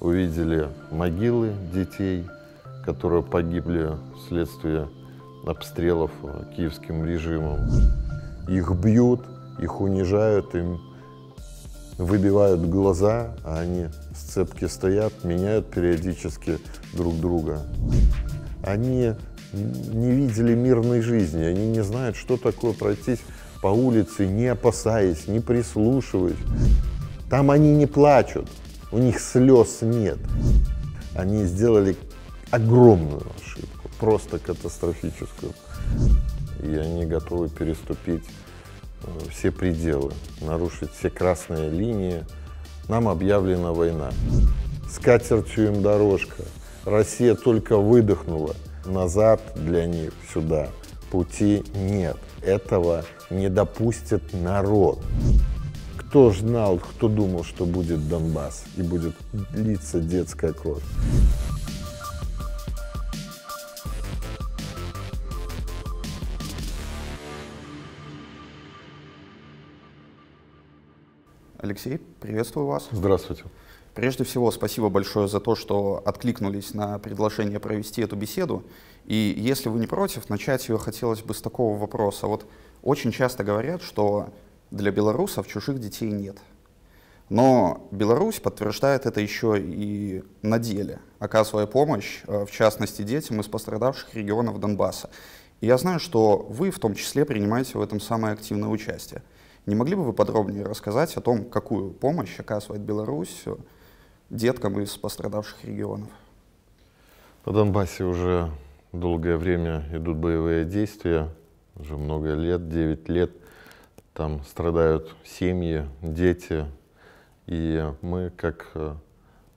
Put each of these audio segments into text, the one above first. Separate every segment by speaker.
Speaker 1: увидели могилы детей, которые погибли вследствие обстрелов киевским режимом. Их бьют, их унижают, им выбивают глаза, а они с цепки стоят, меняют периодически друг друга. Они не видели мирной жизни, они не знают, что такое пройтись по улице, не опасаясь, не прислушиваясь. Там они не плачут, у них слез нет. Они сделали огромную ошибку, просто катастрофическую. И они готовы переступить э, все пределы, нарушить все красные линии. Нам объявлена война. С катертью им дорожка. Россия только выдохнула. Назад для них сюда пути нет. Этого не допустит народ. Кто знал, кто думал, что будет Донбасс и будет литься детская кровь?
Speaker 2: Алексей, приветствую вас. Здравствуйте. Прежде всего, спасибо большое за то, что откликнулись на предложение провести эту беседу. И если вы не против, начать ее хотелось бы с такого вопроса. Вот очень часто говорят, что для белорусов чужих детей нет. Но Беларусь подтверждает это еще и на деле, оказывая помощь, э, в частности, детям из пострадавших регионов Донбасса. И я знаю, что вы в том числе принимаете в этом самое активное участие. Не могли бы вы подробнее рассказать о том, какую помощь оказывает Беларусь э, деткам из пострадавших регионов?
Speaker 1: На Донбассе уже долгое время идут боевые действия, уже много лет, 9 лет там страдают семьи, дети. И мы, как э,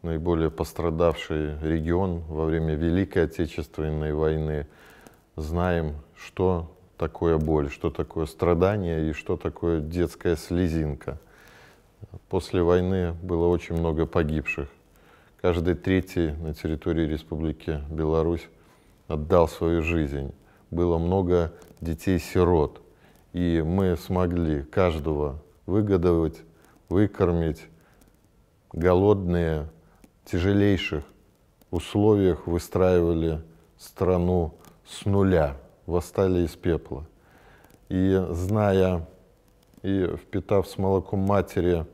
Speaker 1: наиболее пострадавший регион во время Великой Отечественной войны, знаем, что такое боль, что такое страдание и что такое детская слезинка. После войны было очень много погибших. Каждый третий на территории Республики Беларусь отдал свою жизнь. Было много детей-сирот и мы смогли каждого выгодовать, выкормить голодные, в тяжелейших условиях выстраивали страну с нуля, восстали из пепла. И зная и впитав с молоком матери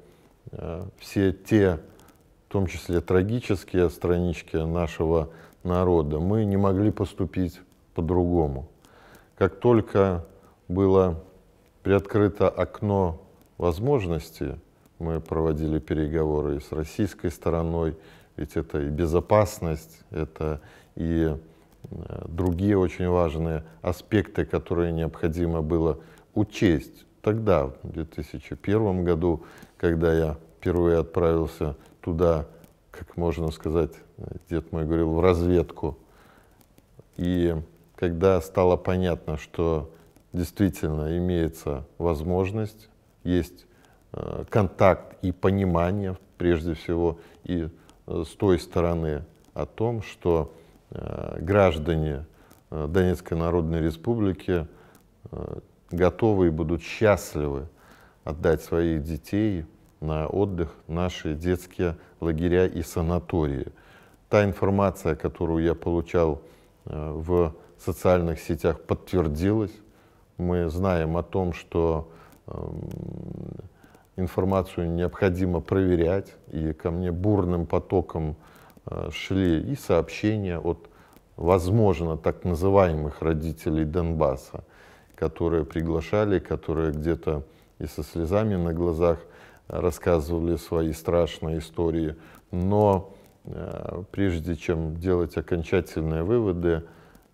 Speaker 1: э, все те, в том числе трагические странички нашего народа, мы не могли поступить по-другому. Как только было приоткрыто окно возможностей. Мы проводили переговоры и с российской стороной, ведь это и безопасность, это и э, другие очень важные аспекты, которые необходимо было учесть. Тогда, в 2001 году, когда я впервые отправился туда, как можно сказать, дед мой говорил, в разведку. И когда стало понятно, что действительно имеется возможность, есть э, контакт и понимание, прежде всего, и э, с той стороны о том, что э, граждане Донецкой Народной Республики готовы и будут счастливы отдать своих детей на отдых наши детские лагеря и санатории. Та информация, которую я получал в социальных сетях, подтвердилась. Мы знаем о том, что эм, информацию необходимо проверять, и ко мне бурным потоком э, шли и сообщения от, возможно, так называемых родителей Донбасса, которые приглашали, которые где-то и со слезами на глазах рассказывали свои страшные истории. Но э, прежде чем делать окончательные выводы,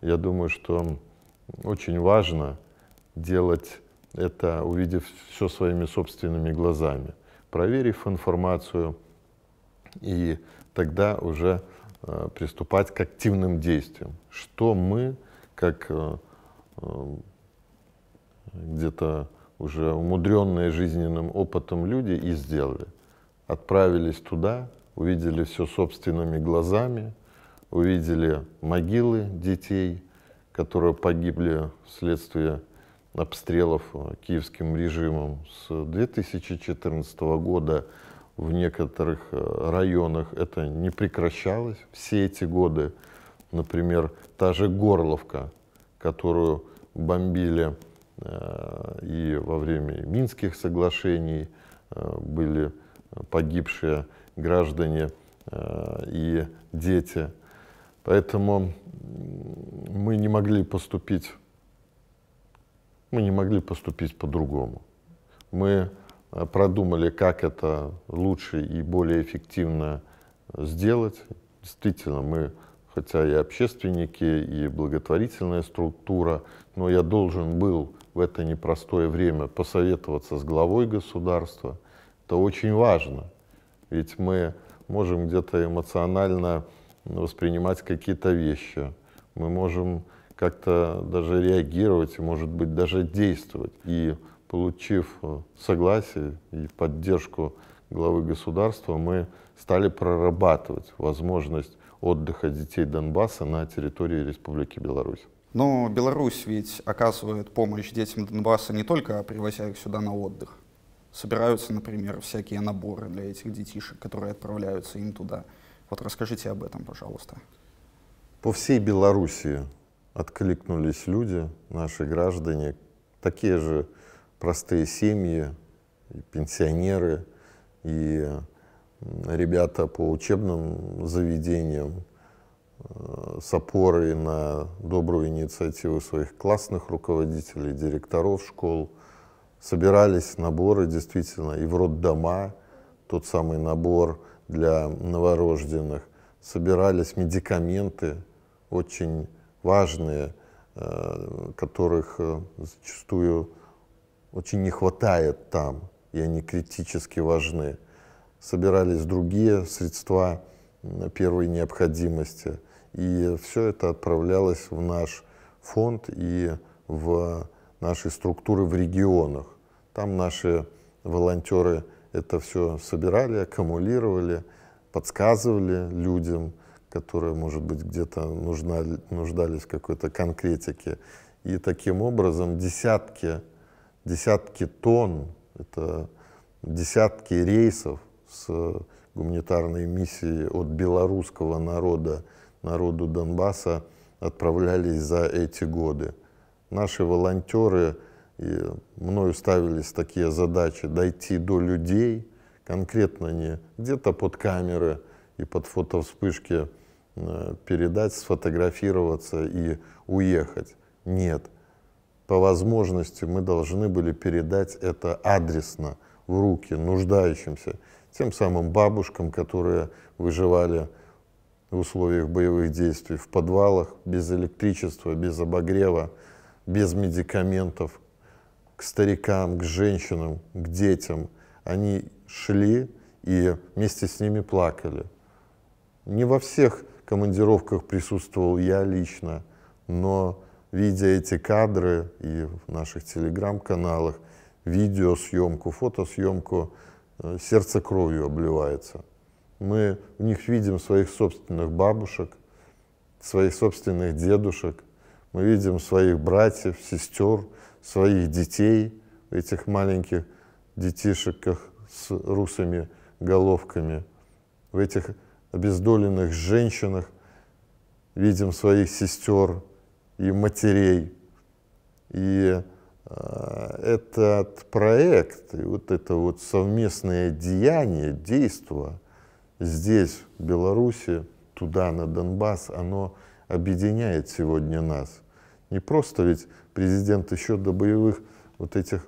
Speaker 1: я думаю, что очень важно делать это, увидев все своими собственными глазами, проверив информацию и тогда уже э, приступать к активным действиям. Что мы, как э, э где-то уже умудренные жизненным опытом люди и сделали. Отправились туда, увидели все собственными глазами, увидели могилы детей, которые погибли вследствие обстрелов э, киевским режимом с 2014 года в некоторых э, районах это не прекращалось все эти годы. Например, та же Горловка, которую бомбили э, и во время Минских соглашений э, были э, погибшие граждане э, и дети. Поэтому мы не могли поступить мы не могли поступить по-другому. Мы э, продумали, как это лучше и более эффективно э, сделать. Действительно, мы, хотя и общественники, и благотворительная структура, но я должен был в это непростое время посоветоваться с главой государства. Это очень важно, ведь мы можем где-то эмоционально воспринимать какие-то вещи, мы можем как-то даже реагировать и, может быть, даже действовать. И получив э, согласие и поддержку главы государства, мы стали прорабатывать возможность отдыха детей Донбасса на территории Республики Беларусь.
Speaker 2: Но Беларусь ведь оказывает помощь детям Донбасса не только а привозя их сюда на отдых. Собираются, например, всякие наборы для этих детишек, которые отправляются им туда. Вот расскажите об этом, пожалуйста.
Speaker 1: По всей Беларуси откликнулись люди, наши граждане, такие же простые семьи, пенсионеры и ребята по учебным заведениям э, с опорой на добрую инициативу своих классных руководителей, директоров школ. Собирались наборы действительно и в роддома, тот самый набор для новорожденных. Собирались медикаменты, очень важные, э, которых э, зачастую очень не хватает там, и они критически важны. Собирались другие средства первой необходимости, и все это отправлялось в наш фонд и в наши структуры в регионах. Там наши волонтеры это все собирали, аккумулировали, подсказывали людям – которые, может быть, где-то нужна, нуждались в какой-то конкретике. И таким образом десятки, десятки тонн, это десятки рейсов с гуманитарной миссией от белорусского народа, народу Донбасса, отправлялись за эти годы. Наши волонтеры, и мною ставились такие задачи, дойти до людей, конкретно не где-то под камеры и под фотовспышки Э, передать, сфотографироваться и уехать. Нет. По возможности мы должны были передать это адресно в руки нуждающимся, тем самым бабушкам, которые выживали в условиях боевых действий, в подвалах, без электричества, без обогрева, без медикаментов, к старикам, к женщинам, к детям. Они шли и вместе с ними плакали. Не во всех командировках присутствовал я лично, но видя эти кадры и в наших телеграм-каналах, видеосъемку, фотосъемку, э, сердце кровью обливается. Мы в них видим своих собственных бабушек, своих собственных дедушек, мы видим своих братьев, сестер, своих детей, этих маленьких детишек с русыми головками, в этих обездоленных женщинах, видим своих сестер и матерей. И э, этот проект, и вот это вот совместное деяние, действо здесь, в Беларуси, туда, на Донбасс, оно объединяет сегодня нас. Не просто ведь президент еще до боевых вот этих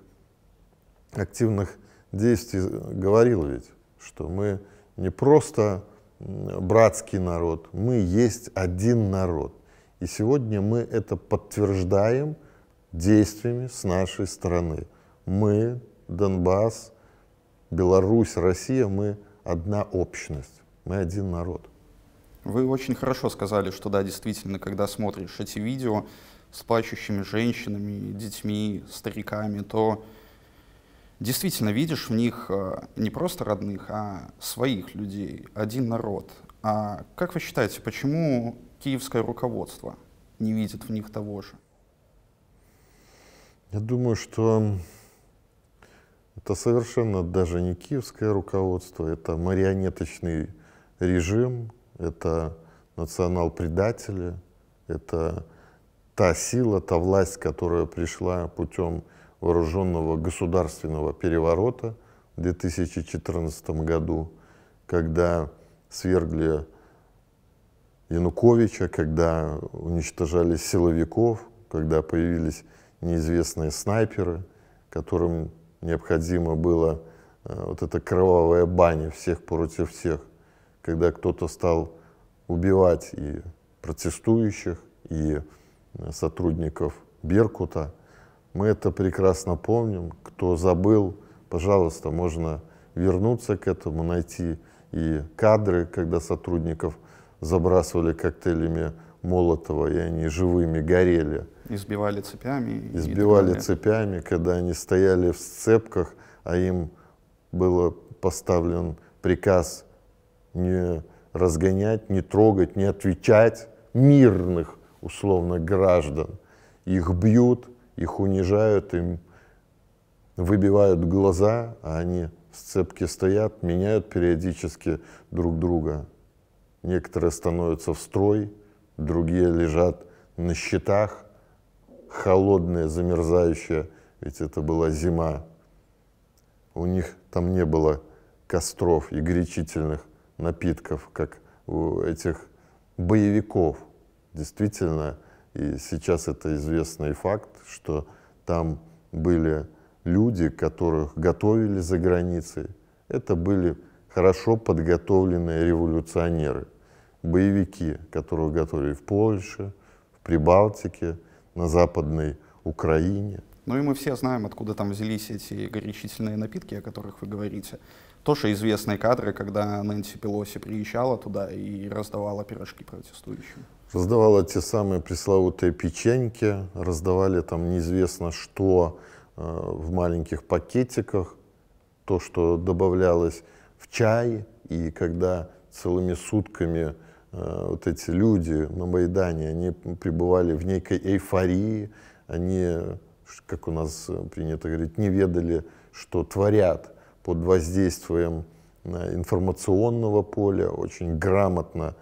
Speaker 1: активных действий говорил ведь, что мы не просто братский народ, мы есть один народ. И сегодня мы это подтверждаем действиями с нашей стороны. Мы, Донбасс, Беларусь, Россия, мы одна общность, мы один народ. Вы очень хорошо сказали, что да, действительно, когда смотришь эти видео с
Speaker 2: плачущими женщинами, детьми, стариками, то действительно видишь в них э, не просто родных, а своих людей, один народ. А как вы считаете, почему киевское руководство не видит в них того же?
Speaker 1: Я думаю, что это совершенно даже не киевское руководство, это марионеточный режим, это национал-предатели, это та сила, та власть, которая пришла путем вооруженного государственного переворота в 2014 году, когда свергли Януковича, когда уничтожали силовиков, когда появились неизвестные снайперы, которым необходимо было э, вот эта кровавая баня всех против всех, когда кто-то стал убивать и протестующих, и э, сотрудников Беркута, мы это прекрасно помним. Кто забыл, пожалуйста, можно вернуться к этому, найти и кадры, когда сотрудников забрасывали коктейлями Молотова, и они живыми горели.
Speaker 2: Избивали цепями. Избивали и
Speaker 1: цепями, когда они стояли в сцепках, а им был поставлен приказ не разгонять, не трогать, не отвечать мирных, условно, граждан. Их бьют, их унижают, им выбивают глаза, а они в сцепке стоят, меняют периодически друг друга. Некоторые становятся в строй, другие лежат на щитах, холодные, замерзающие, ведь это была зима. У них там не было костров и горячительных напитков, как у этих боевиков. Действительно, и сейчас это известный факт, что там были люди, которых готовили за границей. Это были хорошо подготовленные революционеры, боевики, которых готовили в Польше, в Прибалтике, на Западной Украине.
Speaker 2: Ну и мы все знаем, откуда там взялись эти горячительные напитки, о которых вы говорите. Тоже известные кадры, когда Нэнси Пелоси приезжала туда и раздавала пирожки протестующим.
Speaker 1: Раздавала те самые пресловутые печеньки, раздавали там неизвестно что э, в маленьких пакетиках, то, что добавлялось в чай, и когда целыми сутками э, вот эти люди на Майдане, они пребывали в некой эйфории, они, как у нас принято говорить, не ведали, что творят под воздействием э, информационного поля, очень грамотно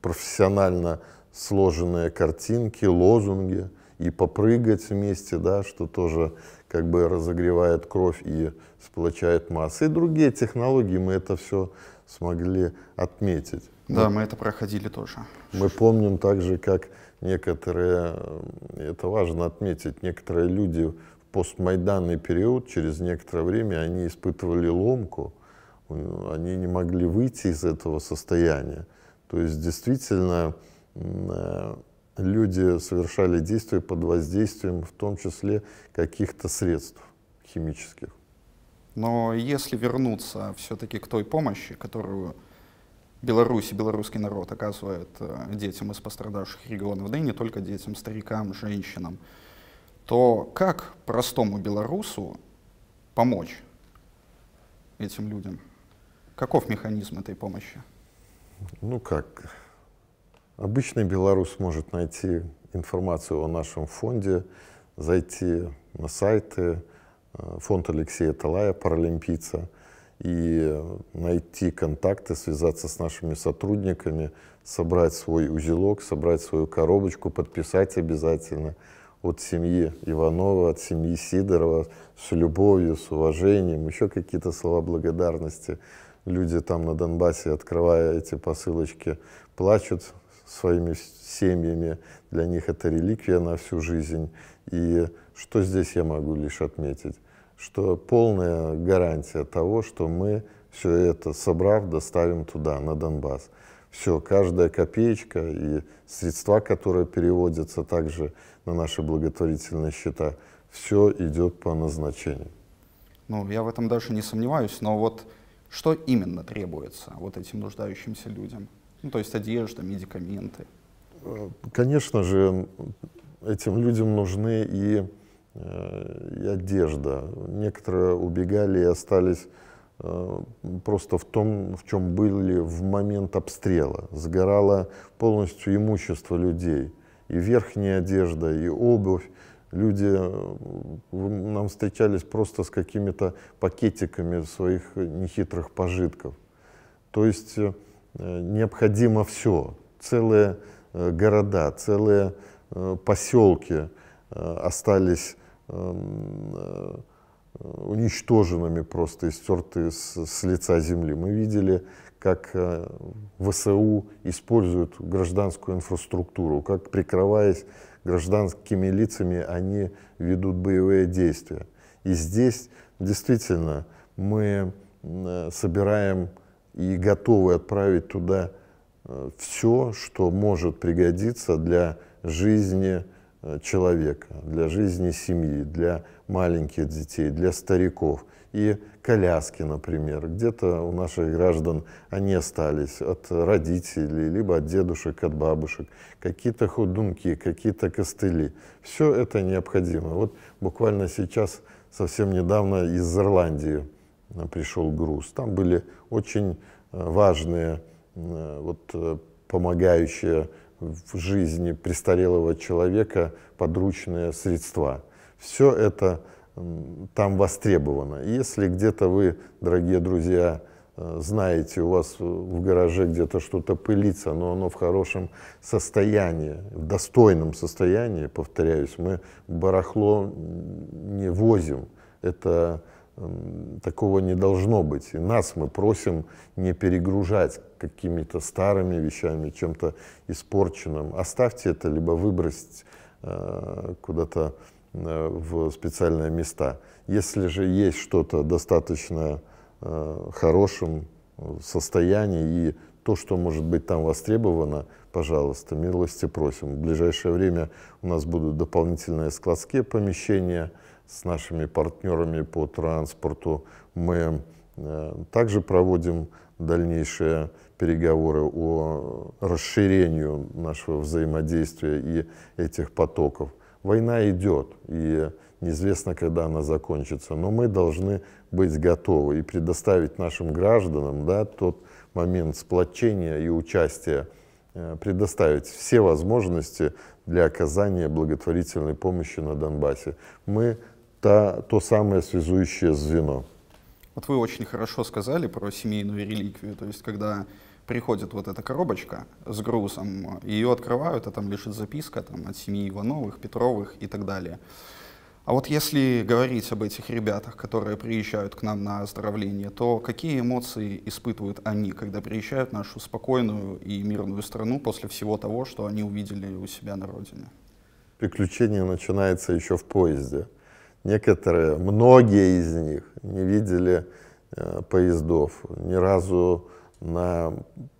Speaker 1: профессионально сложенные картинки, лозунги и попрыгать вместе, да, что тоже как бы разогревает кровь и сплочает массы. И другие технологии мы это все смогли отметить. Да, мы, мы
Speaker 2: это проходили тоже.
Speaker 1: Мы помним также, как некоторые, э, это важно отметить, некоторые люди в постмайданный период, через некоторое время они испытывали ломку, э, они не могли выйти из этого состояния. То есть действительно э, люди совершали действия под воздействием в том числе каких-то средств химических.
Speaker 2: Но если вернуться все-таки к той помощи, которую Беларусь и белорусский народ оказывает э, детям из пострадавших регионов, да и не только детям, старикам, женщинам, то как простому белорусу помочь этим людям? Каков механизм этой помощи?
Speaker 1: ну как, обычный белорус может найти информацию о нашем фонде, зайти на сайты, э, фонд Алексея Талая, паралимпийца, и найти контакты, связаться с нашими сотрудниками, собрать свой узелок, собрать свою коробочку, подписать обязательно от семьи Иванова, от семьи Сидорова, с любовью, с уважением, еще какие-то слова благодарности люди там на Донбассе, открывая эти посылочки, плачут своими семьями. Для них это реликвия на всю жизнь. И что здесь я могу лишь отметить? Что полная гарантия того, что мы все это, собрав, доставим туда, на Донбасс. Все, каждая копеечка и средства, которые переводятся также на наши благотворительные счета, все идет по назначению.
Speaker 2: Ну, я в этом даже не сомневаюсь, но вот что именно требуется вот этим нуждающимся людям? Ну, то есть одежда, медикаменты.
Speaker 1: Э, конечно же, этим людям нужны и, э, и одежда. Некоторые убегали и остались э, просто в том, в чем были в момент обстрела. Сгорало полностью имущество людей. И верхняя одежда, и обувь, Люди э, нам встречались просто с какими-то пакетиками своих нехитрых пожитков. То есть э, необходимо все. Целые э, города, целые поселки остались эм, уничтоженными просто, истерты с, с лица земли. Мы видели, как ВСУ используют гражданскую инфраструктуру, как, прикрываясь гражданскими лицами они ведут боевые действия. И здесь действительно мы э, собираем и готовы отправить туда э, все, что может пригодиться для жизни э, человека, для жизни семьи, для маленьких детей, для стариков – и коляски, например. Где-то у наших граждан они остались от родителей, либо от дедушек, от бабушек. Какие-то ходунки, какие-то костыли. Все это необходимо. Вот буквально сейчас, совсем недавно из Ирландии э, пришел груз. Там были очень э, важные, э, вот, помогающие в жизни престарелого человека подручные средства. Все это там востребовано. Если где-то вы, дорогие друзья, э, знаете, у вас в гараже где-то что-то пылится, но оно в хорошем состоянии, в достойном состоянии, повторяюсь, мы барахло не возим. Это такого не должно быть. И нас мы просим не перегружать какими-то старыми вещами, чем-то испорченным. Оставьте это, либо выбросить э, куда-то Э, в специальные места. Если же есть что-то достаточно э, хорошем э, состоянии и то, что может быть там востребовано, пожалуйста, милости просим. В ближайшее время у нас будут дополнительные складские помещения с нашими партнерами по транспорту. Мы также проводим дальнейшие переговоры о расширении нашего взаимодействия и этих потоков. Война идет, и неизвестно, когда она закончится, но мы должны быть готовы и предоставить нашим гражданам да, тот момент сплочения и участия, э, предоставить все возможности для оказания благотворительной помощи на Донбассе. Мы та, то самое связующее звено.
Speaker 2: Вот вы очень хорошо сказали про семейную реликвию, то есть когда приходит вот эта коробочка с грузом, ее открывают, а там лежит записка там, от семьи Ивановых, Петровых и так далее. А вот если говорить об этих ребятах, которые приезжают к нам на оздоровление, то какие эмоции испытывают они, когда приезжают в нашу спокойную и мирную страну после всего того, что они увидели у себя на родине?
Speaker 1: Приключение начинается еще в поезде. Некоторые, многие из них не видели э, поездов, ни разу на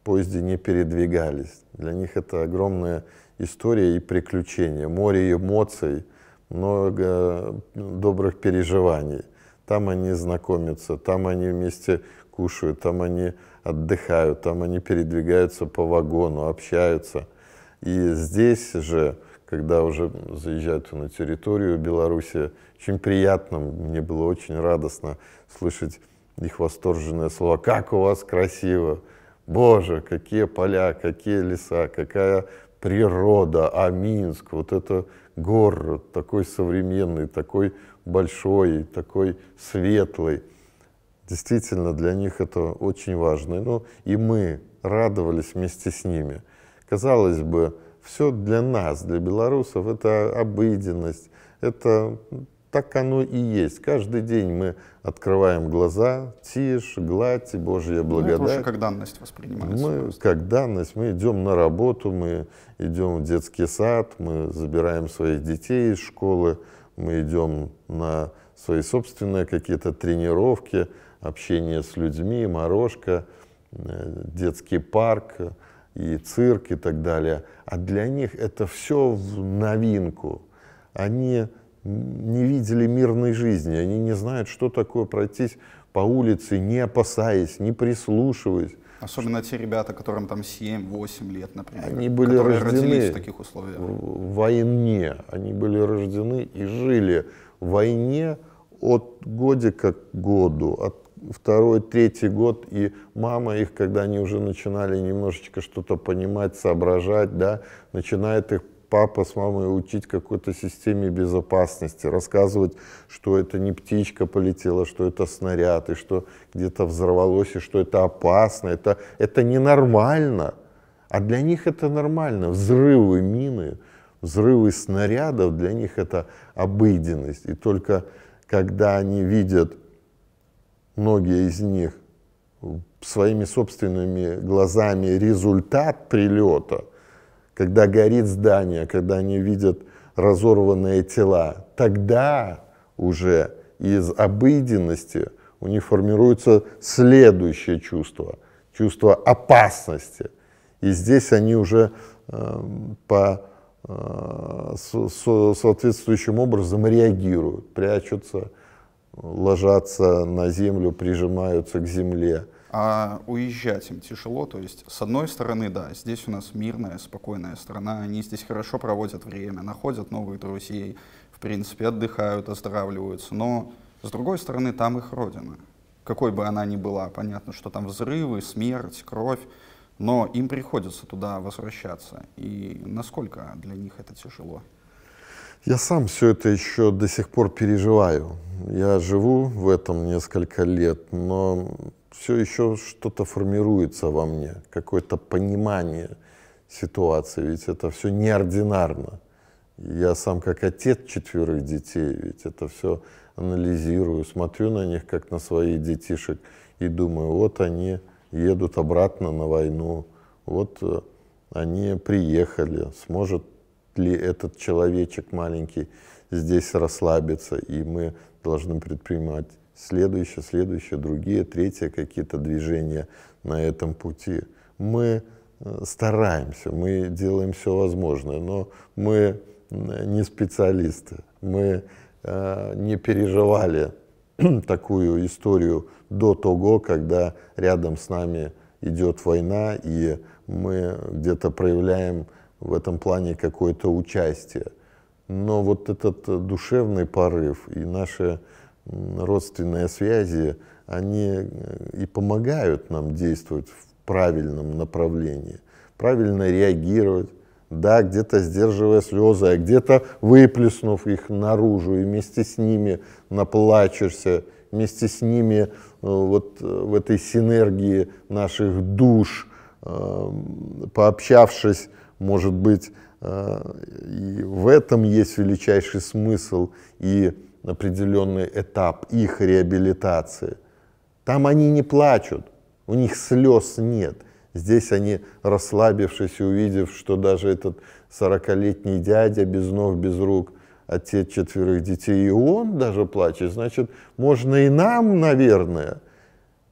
Speaker 1: поезде не передвигались. Для них это огромная история и приключение, море эмоций, много э, добрых переживаний. Там они знакомятся, там они вместе кушают, там они отдыхают, там они передвигаются по вагону, общаются. И здесь же, когда уже заезжают на территорию Беларуси, очень приятно, мне было очень радостно слышать их восторженные слова. Как у вас красиво! Боже, какие поля, какие леса, какая природа, а Минск, вот это город такой современный, такой большой, такой светлый. Действительно, для них это очень важно. Ну, и мы радовались вместе с ними. Казалось бы, все для нас, для белорусов, это обыденность, это так оно и есть. Каждый день мы открываем глаза, тишь, гладь, Божья благодать. Ну, это уже как
Speaker 2: данность воспринимается. Мы
Speaker 1: просто. как данность, мы идем на работу, мы идем в детский сад, мы забираем своих детей из школы, мы идем на свои собственные какие-то тренировки, общение с людьми, морожка, э, детский парк и цирк и так далее. А для них это все в новинку. Они не видели мирной жизни, они не знают, что такое пройтись по улице, не опасаясь, не прислушиваясь. Особенно те ребята,
Speaker 2: которым там 7-8 лет, например. Они были рождены в таких условиях.
Speaker 1: В войне. Они были рождены и жили в войне от годика к году, от второй, третий год, и мама их, когда они уже начинали немножечко что-то понимать, соображать, да, начинает их папа с мамой учить какой-то системе безопасности, рассказывать, что это не птичка полетела, что это снаряд, и что где-то взорвалось, и что это опасно, это, это ненормально. А для них это нормально. Взрывы мины, взрывы снарядов для них это обыденность. И только когда они видят, многие из них, своими собственными глазами результат прилета – когда горит здание, когда они видят разорванные тела, тогда уже из обыденности у них формируется следующее чувство, чувство опасности. И здесь они уже э, по э, со, со, соответствующим образом реагируют, прячутся, ложатся на землю, прижимаются к земле –
Speaker 2: а уезжать им тяжело, то есть, с одной стороны, да, здесь у нас мирная, спокойная страна, они здесь хорошо проводят время, находят новых друзей, в принципе, отдыхают, оздоравливаются, но, с другой стороны, там их родина. Какой бы она ни была, понятно, что там взрывы, смерть, кровь, но им приходится туда возвращаться. И насколько для них это тяжело?
Speaker 1: Я сам все это еще до сих пор переживаю. Я живу в этом несколько лет, но все еще что-то формируется во мне, какое-то понимание ситуации, ведь это все неординарно. Я сам как отец четверых детей, ведь это все анализирую, смотрю на них, как на своих детишек, и думаю, вот они едут обратно на войну, вот э, они приехали, сможет ли этот человечек маленький здесь расслабиться, и мы должны предпринимать следующее, следующее, другие, третье какие-то движения на этом пути. Мы э, стараемся, мы делаем все возможное, но мы э, не специалисты, мы э, не переживали такую историю до того, когда рядом с нами идет война, и мы где-то проявляем в этом плане какое-то участие. Но вот этот душевный порыв и наше родственные связи, они э, и помогают нам действовать в правильном направлении, правильно реагировать, да, где-то сдерживая слезы, а где-то выплеснув их наружу, и вместе с ними наплачешься, вместе с ними э, вот э, в этой синергии наших душ, пообщавшись, может быть, и в этом есть величайший смысл, и определенный этап их реабилитации. Там они не плачут, у них слез нет. Здесь они, расслабившись и увидев, что даже этот 40-летний дядя без ног, без рук, отец а четверых детей, и он даже плачет, значит, можно и нам, наверное.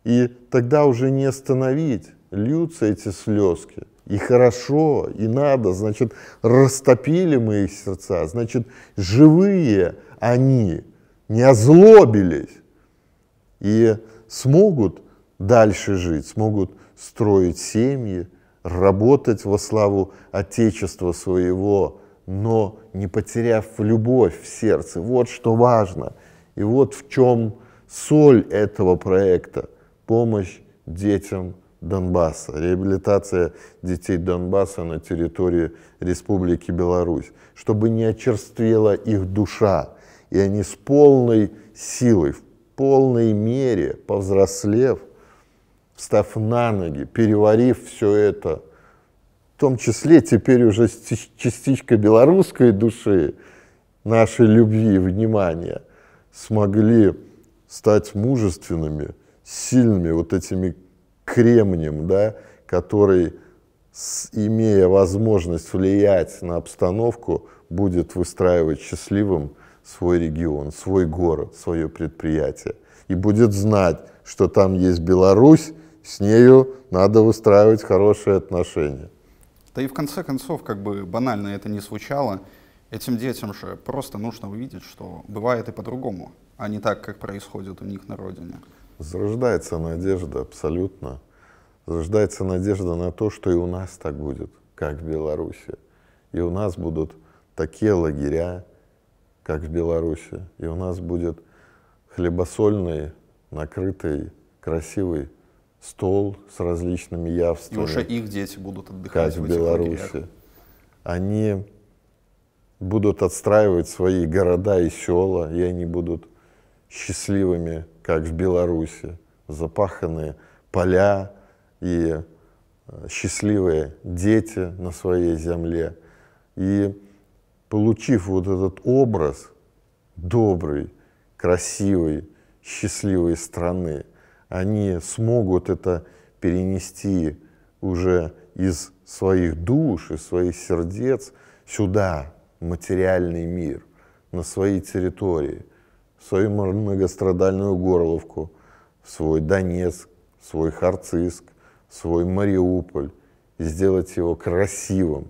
Speaker 1: И тогда уже не остановить, льются эти слезки. И хорошо, и надо, значит, растопили мы их сердца, значит, живые – они не озлобились и смогут дальше жить, смогут строить семьи, работать во славу Отечества своего, но не потеряв любовь в сердце. Вот что важно. И вот в чем соль этого проекта – помощь детям Донбасса, реабилитация детей Донбасса на территории Республики Беларусь, чтобы не очерствела их душа, и они с полной силой, в полной мере, повзрослев, встав на ноги, переварив все это, в том числе теперь уже частичка белорусской души, нашей любви и внимания, смогли стать мужественными, сильными вот этими кремнем, да, который, имея возможность влиять на обстановку, будет выстраивать счастливым, свой регион, свой город, свое предприятие и будет знать, что там есть Беларусь, с нею надо выстраивать хорошие отношения.
Speaker 2: Да и в конце концов, как бы банально это не звучало, этим детям же просто нужно увидеть, что бывает и по-другому, а не так, как происходит у них на
Speaker 1: родине. Зарождается надежда, абсолютно. Зарождается надежда на то, что и у нас так будет, как в Беларуси. И у нас будут такие лагеря, как в Беларуси. И у нас будет хлебосольный, накрытый, красивый стол с различными явствами. И уже их дети будут отдыхать как в, в Беларуси. Они будут отстраивать свои города и села, и они будут счастливыми, как в Беларуси, запаханные поля и э, счастливые дети на своей земле. И получив вот этот образ доброй, красивой, счастливой страны, они смогут это перенести уже из своих душ, из своих сердец сюда, в материальный мир, на свои территории, в свою многострадальную Горловку, в свой Донецк, в свой Харциск, в свой Мариуполь, и сделать его красивым,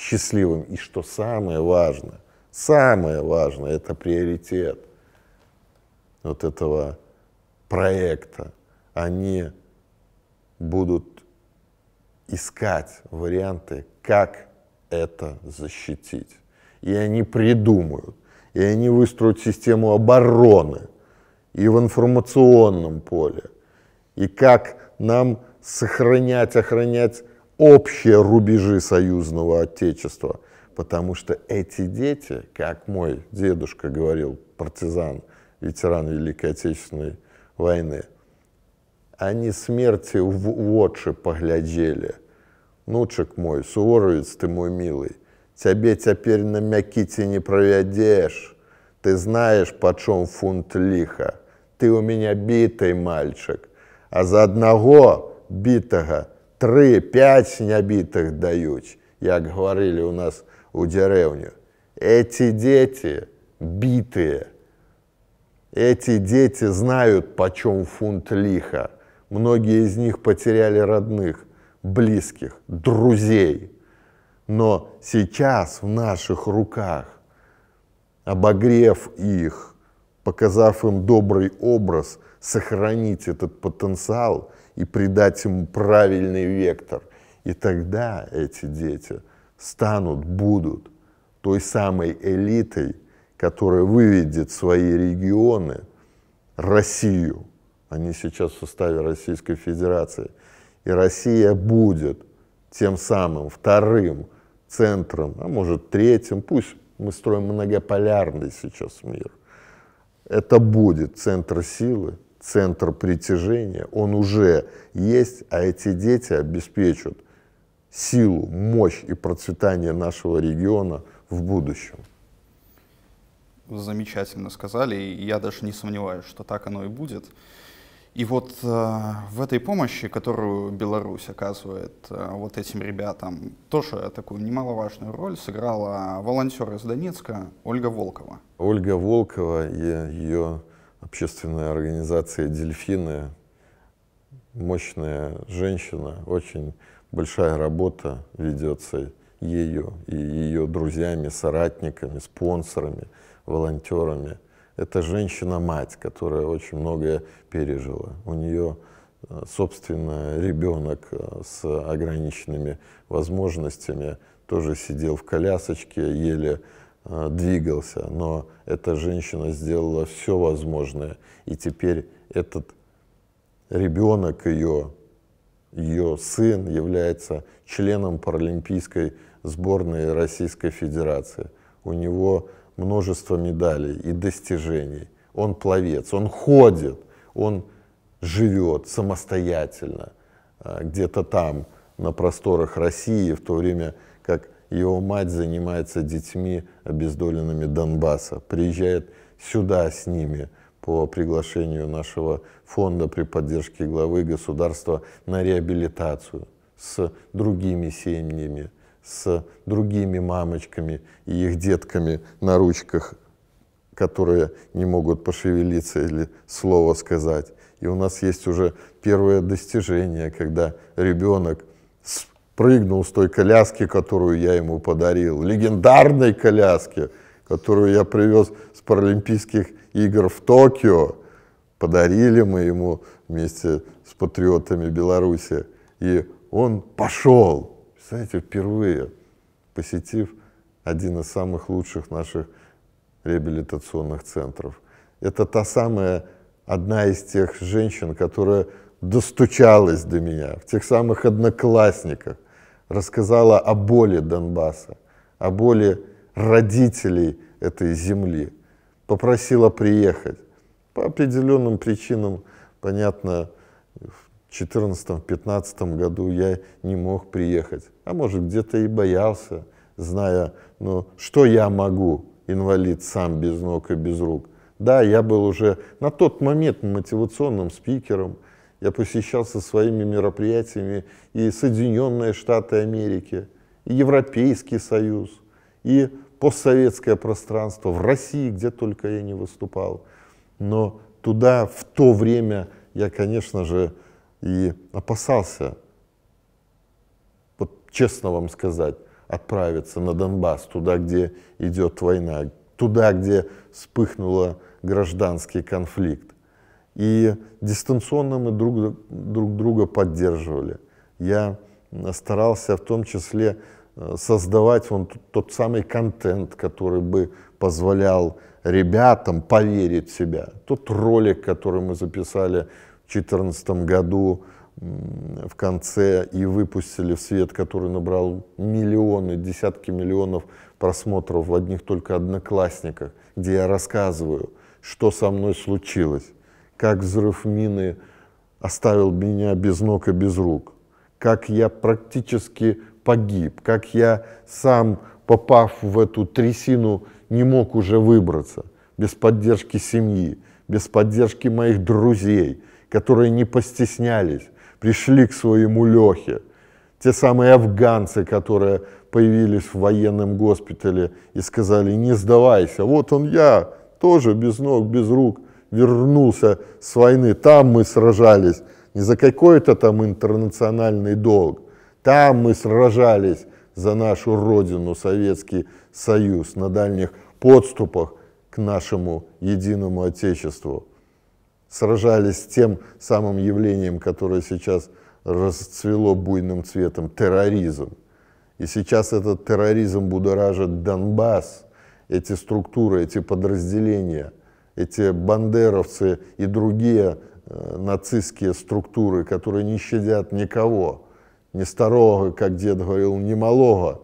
Speaker 1: счастливым. И что самое важное, самое важное, это приоритет вот этого проекта. Они будут искать варианты, как это защитить. И они придумают, и они выстроят систему обороны и в информационном поле, и как нам сохранять, охранять общие рубежи союзного отечества, потому что эти дети, как мой дедушка говорил, партизан, ветеран Великой Отечественной войны, они смерти в очи поглядели. Нучек мой, суворовец ты мой милый, тебе теперь на мяките не проведешь. Ты знаешь, почем фунт лиха. Ты у меня битый мальчик, а за одного битого – три пять нябітых дают, як говорили у нас у деревню. Эти дети битые. Эти дети знают, почем фунт лиха. Многие из них потеряли родных, близких, друзей. Но сейчас в наших руках, обогрев их, показав им добрый образ, сохранить этот потенциал – и придать ему правильный вектор. И тогда эти дети станут, будут той самой элитой, которая выведет свои регионы, Россию, они сейчас в составе Российской Федерации, и Россия будет тем самым вторым центром, а может третьим, пусть мы строим многополярный сейчас мир, это будет центр силы, центр притяжения, он уже есть, а эти дети обеспечат силу, мощь и процветание нашего региона в будущем.
Speaker 2: Замечательно сказали, и я даже не сомневаюсь, что так оно и будет. И вот э, в этой помощи, которую Беларусь оказывает э, вот этим ребятам, тоже такую немаловажную роль сыграла волонтер из Донецка
Speaker 1: Ольга Волкова. Ольга Волкова, я ее общественная организация «Дельфины», мощная женщина, очень большая работа ведется ею и ее друзьями, соратниками, спонсорами, волонтерами. Это женщина-мать, которая очень многое пережила. У нее э, собственно, ребенок э, с ограниченными возможностями тоже сидел в колясочке, еле Э, двигался, но эта женщина сделала все возможное, и теперь этот ребенок ее, ее сын является членом паралимпийской сборной Российской Федерации. У него множество медалей и достижений. Он пловец, он ходит, он живет самостоятельно э, где-то там, на просторах России, в то время как его мать занимается детьми обездоленными Донбасса, приезжает сюда с ними по приглашению нашего фонда при поддержке главы государства на реабилитацию с другими семьями, с другими мамочками и их детками на ручках, которые не могут пошевелиться или слово сказать. И у нас есть уже первое достижение, когда ребенок с прыгнул с той коляски, которую я ему подарил, легендарной коляски, которую я привез с Паралимпийских игр в Токио. Подарили мы ему вместе с патриотами Беларуси. И он пошел, знаете, впервые посетив один из самых лучших наших реабилитационных центров. Это та самая одна из тех женщин, которая достучалась до меня в тех самых одноклассниках, рассказала о боли Донбасса, о боли родителей этой земли, попросила приехать. По определенным причинам, понятно, в 2014-2015 году я не мог приехать, а может где-то и боялся, зная, ну что я могу, инвалид сам без ног и без рук. Да, я был уже на тот момент мотивационным спикером – я посещал со своими мероприятиями и Соединенные Штаты Америки, и Европейский Союз, и постсоветское пространство, в России, где только я не выступал. Но туда в то время я, конечно же, и опасался, вот честно вам сказать, отправиться на Донбасс, туда, где идет война, туда, где вспыхнула гражданский конфликт. И дистанционно мы друг, друг друга поддерживали. Я старался в том числе э, создавать он тот самый контент, который бы позволял ребятам поверить в себя. Тот ролик, который мы записали в 2014 году в конце и выпустили в свет, который набрал миллионы, десятки миллионов просмотров в одних только одноклассниках, где я рассказываю, что со мной случилось как взрыв мины оставил меня без ног и без рук, как я практически погиб, как я сам, попав в эту трясину, не мог уже выбраться без поддержки семьи, без поддержки моих друзей, которые не постеснялись, пришли к своему Лехе. Те самые афганцы, которые появились в военном госпитале и сказали, не сдавайся, вот он я, тоже без ног, без рук – вернулся с войны, там мы сражались не за какой-то там интернациональный долг, там мы сражались за нашу родину, Советский Союз, на дальних подступах к нашему единому Отечеству. Сражались с тем самым явлением, которое сейчас расцвело буйным цветом, терроризм. И сейчас этот терроризм будоражит Донбасс, эти структуры, эти подразделения – эти бандеровцы и другие э, нацистские структуры, которые не щадят никого, ни старого, как дед говорил, ни малого.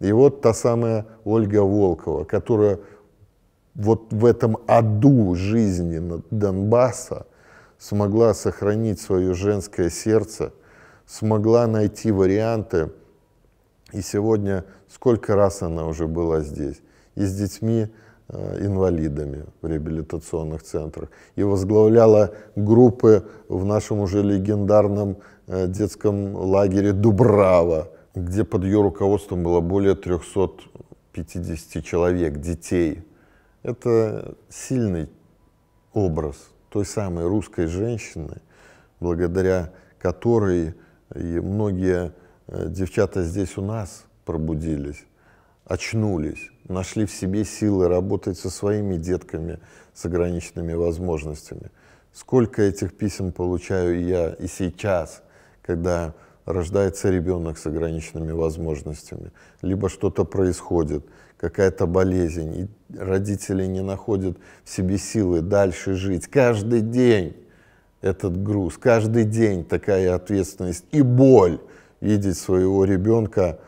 Speaker 1: И вот та самая Ольга Волкова, которая вот в этом аду жизни Донбасса смогла сохранить свое женское сердце, смогла найти варианты. И сегодня сколько раз она уже была здесь. И с детьми Э, инвалидами в реабилитационных центрах и возглавляла группы в нашем уже легендарном э, детском лагере Дубрава, где под ее руководством было более 350 человек, детей. Это сильный образ той самой русской женщины, благодаря которой и многие э, девчата здесь у нас пробудились очнулись, нашли в себе силы работать со своими детками с ограниченными возможностями. Сколько этих писем получаю я и сейчас, когда рождается ребенок с ограниченными возможностями, либо что-то происходит, какая-то болезнь, и родители не находят в себе силы дальше жить. Каждый день этот груз, каждый день такая ответственность и боль видеть своего ребенка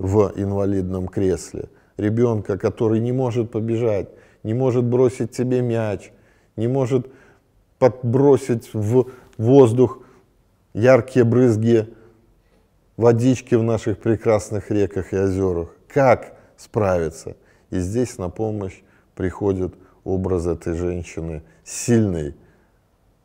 Speaker 1: в инвалидном кресле, ребенка, который не может побежать, не может бросить тебе мяч, не может подбросить в воздух яркие брызги водички в наших прекрасных реках и озерах. Как справиться? И здесь на помощь приходит образ этой женщины, сильной,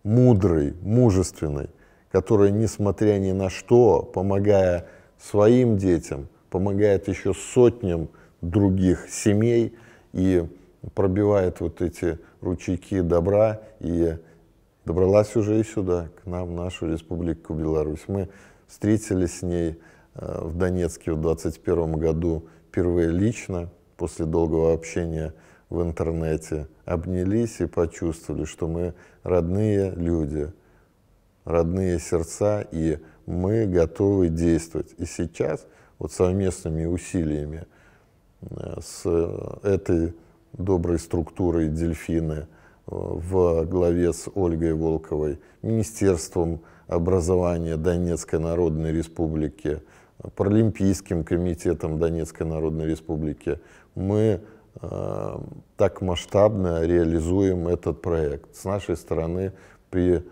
Speaker 1: мудрой, мужественной, которая, несмотря ни на что, помогая своим детям – помогает еще сотням других семей и пробивает вот эти ручейки добра и добралась уже и сюда, к нам, в нашу республику Беларусь. Мы встретились с ней э, в Донецке в 21 году впервые лично, после долгого общения в интернете, обнялись и почувствовали, что мы родные люди, родные сердца, и мы готовы действовать. И сейчас вот совместными усилиями э, с э, этой доброй структурой «Дельфины» э, в главе с Ольгой Волковой, Министерством образования Донецкой Народной Республики, Паралимпийским комитетом Донецкой Народной Республики, мы э, так масштабно реализуем этот проект. С нашей стороны при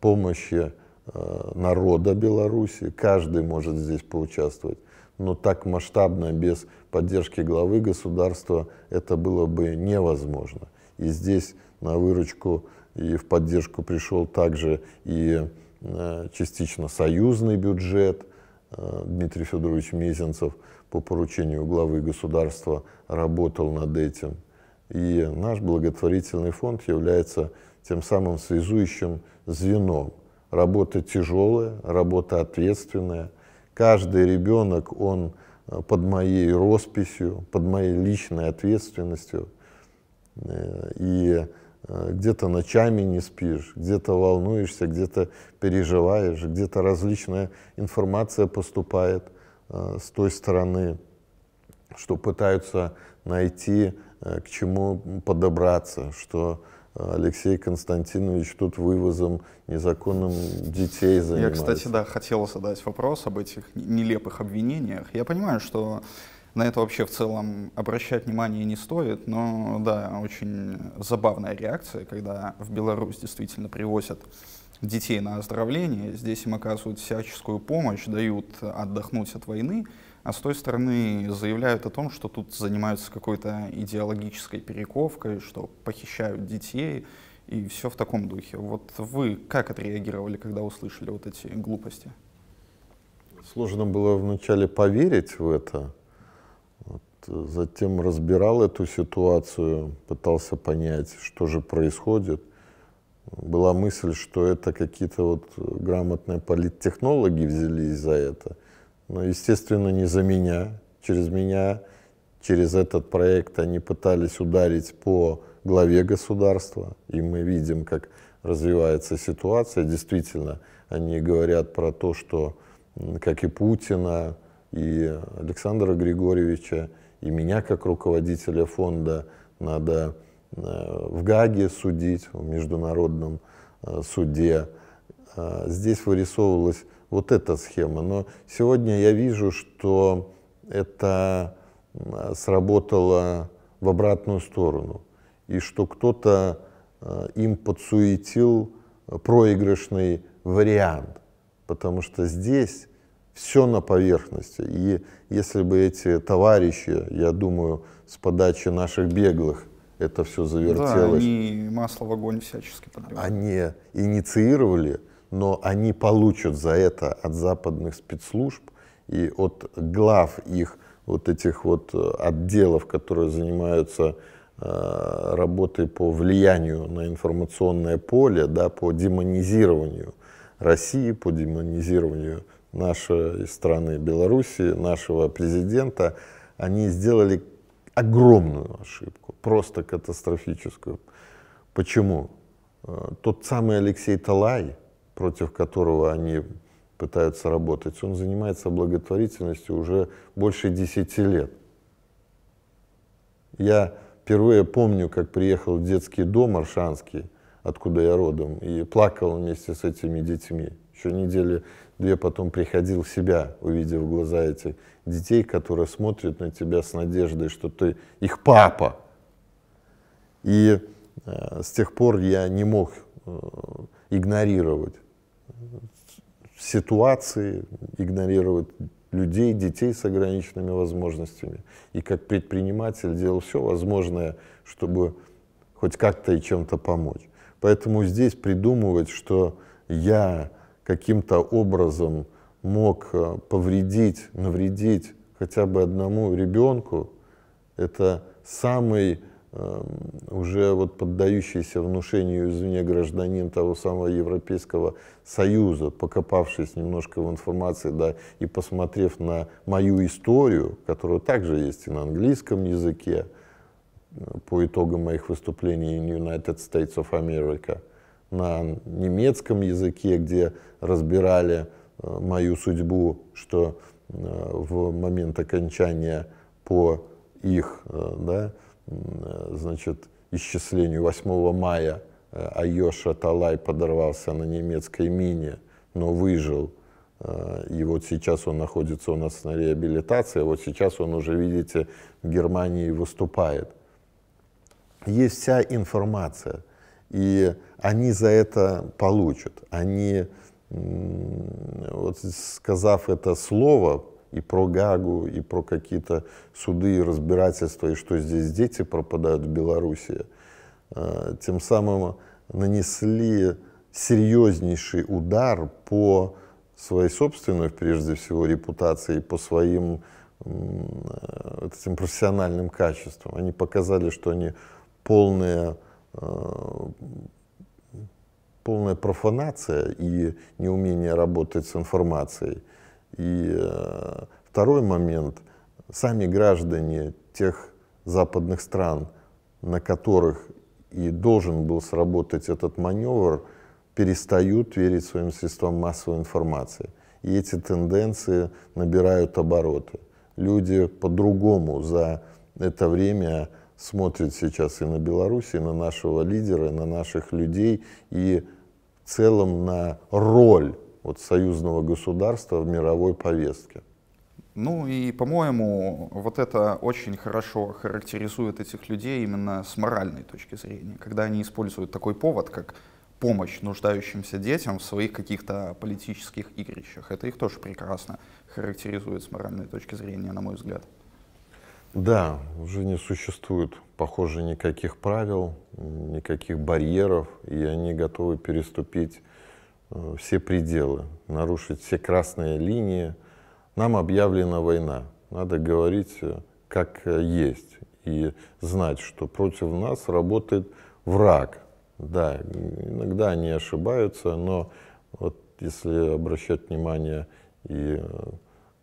Speaker 1: помощи э, народа Беларуси каждый может здесь поучаствовать но так масштабно без поддержки главы государства это было бы невозможно. И здесь на выручку и в поддержку пришел также и э, частично союзный бюджет. Э, Дмитрий Федорович Мезенцев по поручению главы государства работал над этим. И наш благотворительный фонд является тем самым связующим звеном. Работа тяжелая, работа ответственная – каждый ребенок, он э, под моей росписью, под моей личной ответственностью. Э, и э, где-то ночами не спишь, где-то волнуешься, где-то переживаешь, где-то различная информация поступает с той стороны, что пытаются найти, к чему подобраться, что Алексей Константинович тут вывозом незаконным детей занимается. Я,
Speaker 2: кстати, да, хотел задать вопрос об этих нелепых обвинениях. Я понимаю, что на это вообще в целом обращать внимание не стоит, но да, очень забавная реакция, когда в Беларусь действительно привозят детей на оздоровление, здесь им оказывают всяческую помощь, дают отдохнуть от войны, а с той стороны заявляют о том, что тут занимаются какой-то идеологической перековкой, что похищают детей и все в таком духе. Вот вы как отреагировали, когда услышали вот эти глупости?
Speaker 1: Сложно было вначале поверить в это, вот, э, затем разбирал эту ситуацию, пытался понять, что же происходит. Была мысль, что это какие-то вот э, грамотные политтехнологи взялись за это но, естественно, не за меня. Через меня, через этот проект они пытались ударить по главе государства, и мы видим, как развивается ситуация. Действительно, они говорят про то, что, как и Путина, и Александра Григорьевича, и меня как руководителя фонда надо э, в Гаге судить, в международном э, суде. А здесь вырисовывалась вот эта схема. Но сегодня я вижу, что это сработало в обратную сторону, и что кто-то э, им подсуетил проигрышный вариант, потому что здесь все на поверхности. И если бы эти товарищи, я думаю, с подачи наших беглых это все завертелось. Да,
Speaker 2: они масло в огонь всячески
Speaker 1: подливали. Они инициировали, но они получат за это от западных спецслужб и от глав их вот этих вот э, отделов, которые занимаются э, работой по влиянию на информационное поле, да, по демонизированию России, по демонизированию нашей страны Беларуси, нашего президента, они сделали огромную ошибку, просто катастрофическую. Почему? Э, тот самый Алексей Талай – против которого они пытаются работать, он занимается благотворительностью уже больше десяти лет. Я впервые помню, как приехал в детский дом Аршанский, откуда я родом, и плакал вместе с этими детьми. Еще недели две потом приходил в себя, увидев глаза этих детей, которые смотрят на тебя с надеждой, что ты их папа. И э, с тех пор я не мог э, игнорировать ситуации, игнорирует людей, детей с ограниченными возможностями. И как предприниматель делал все возможное, чтобы хоть как-то и чем-то помочь. Поэтому здесь придумывать, что я каким-то образом мог э, повредить, навредить хотя бы одному ребенку, это самый Эм, уже вот поддающийся внушению извне гражданин того самого Европейского Союза, покопавшись немножко в информации, да, и посмотрев на мою историю, которая также есть и на английском языке, э, по итогам моих выступлений in United States of America, на немецком языке, где разбирали э, мою судьбу, что э, в момент окончания по их да, Э, значит, исчислению 8 мая э, Айоша Талай подорвался на немецкой мине, но выжил. Э, и вот сейчас он находится у нас на реабилитации, а вот сейчас он уже, видите, в Германии выступает. Есть вся информация, и они за это получат. Они, вот сказав это слово, и про Гагу, и про какие-то суды и разбирательства, и что здесь дети пропадают в Беларуси, э, тем самым нанесли серьезнейший удар по своей собственной, прежде всего, репутации, по своим э, этим профессиональным качествам. Они показали, что они полная, э, полная профанация и неумение работать с информацией. И э, второй момент. Сами граждане тех западных стран, на которых и должен был сработать этот маневр, перестают верить своим средствам массовой информации. И эти тенденции набирают обороты. Люди по-другому за это время смотрят сейчас и на Беларусь, и на нашего лидера, и на наших людей, и в целом на роль вот, союзного государства в мировой повестке.
Speaker 2: Ну и, по-моему, вот это очень хорошо характеризует этих людей именно с моральной точки зрения, когда они используют такой повод, как помощь нуждающимся детям в своих каких-то политических игрищах. Это их тоже прекрасно характеризует с моральной точки зрения, на мой взгляд.
Speaker 1: Да, уже не существует, похоже, никаких правил, никаких барьеров, и они готовы переступить Э, все пределы, нарушить все красные линии. Нам объявлена война. Надо говорить э, как э, есть и знать, что против нас работает враг. Да, иногда они ошибаются, но вот если обращать внимание и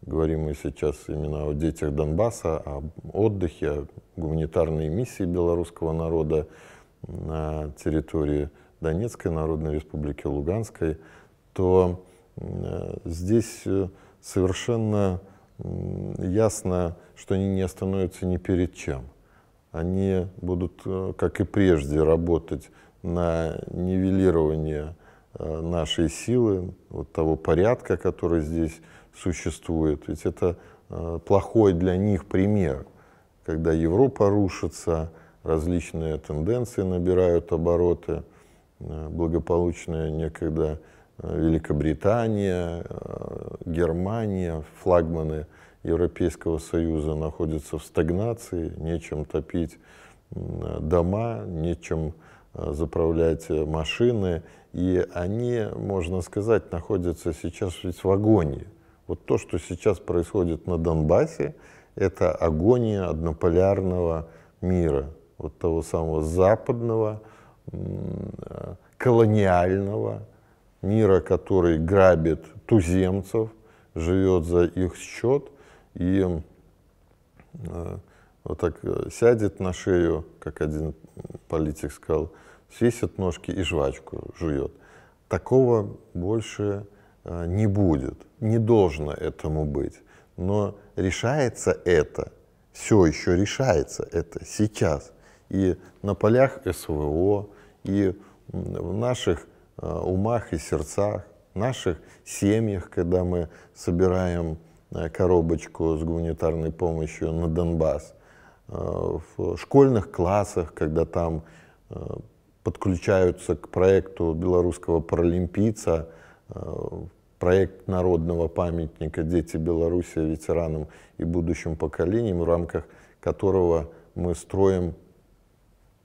Speaker 1: говорим мы сейчас именно о детях Донбасса, о отдыхе, о гуманитарной миссии белорусского народа на территории Донецкой Народной Республики, Луганской, то э, здесь э, совершенно ясно, что они не остановятся ни перед чем. Они будут, э, как и прежде, работать на нивелирование нашей силы, вот того порядка, который здесь существует. Ведь это плохой для них пример, когда Европа рушится, различные тенденции набирают обороты – Э, благополучная некогда э, Великобритания, э, Германия, флагманы Европейского Союза находятся в стагнации, нечем топить дома, нечем заправлять машины, и они, можно сказать, находятся сейчас ведь в агонии. Вот то, что сейчас происходит на Донбассе, это агония однополярного мира, вот того самого западного, Э, колониального мира, который грабит туземцев, живет за их счет и э, вот так э, сядет на шею, как один политик сказал, свесит ножки и жвачку жует. Такого больше не будет, не должно этому быть. Но решается это, все еще решается это сейчас. И на полях СВО, и в наших э, умах и сердцах, наших семьях, когда мы собираем э, коробочку с гуманитарной помощью на Донбасс, э, в школьных классах, когда там подключаются к проекту белорусского паралимпийца, проект народного памятника «Дети Беларуси ветеранам и будущим поколениям», в рамках которого мы строим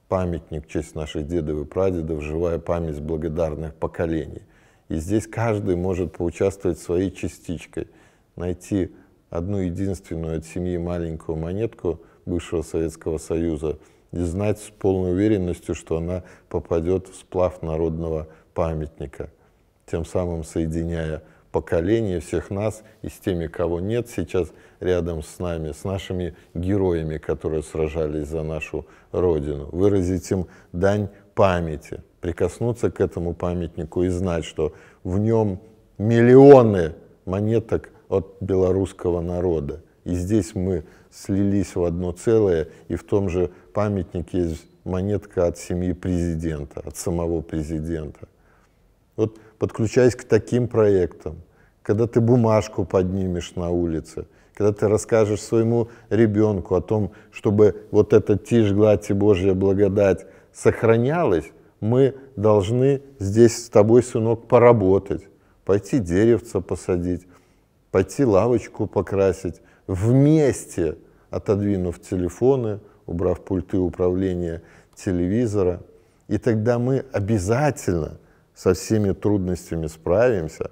Speaker 1: памятник в честь наших дедов и прадедов, живая память благодарных поколений. И здесь каждый может поучаствовать своей частичкой, найти одну единственную от семьи маленькую монетку бывшего Советского Союза и знать с полной уверенностью, что она попадет в сплав народного памятника, тем самым соединяя поколение всех нас и с теми, кого нет сейчас рядом с нами, с нашими героями, которые сражались за нашу Родину. Выразить им дань памяти, прикоснуться к этому памятнику и знать, что в нем миллионы монеток от белорусского народа. И здесь мы слились в одно целое, и в том же памятнике есть монетка от семьи президента, от самого президента подключаясь к таким проектам, когда ты бумажку поднимешь на улице, когда ты расскажешь своему ребенку о том, чтобы вот эта тишь, гладь и Божья благодать сохранялась, мы должны здесь с тобой, сынок, поработать, пойти деревца посадить, пойти лавочку покрасить, вместе отодвинув телефоны, убрав пульты управления телевизора. И тогда мы обязательно – со всеми трудностями справимся,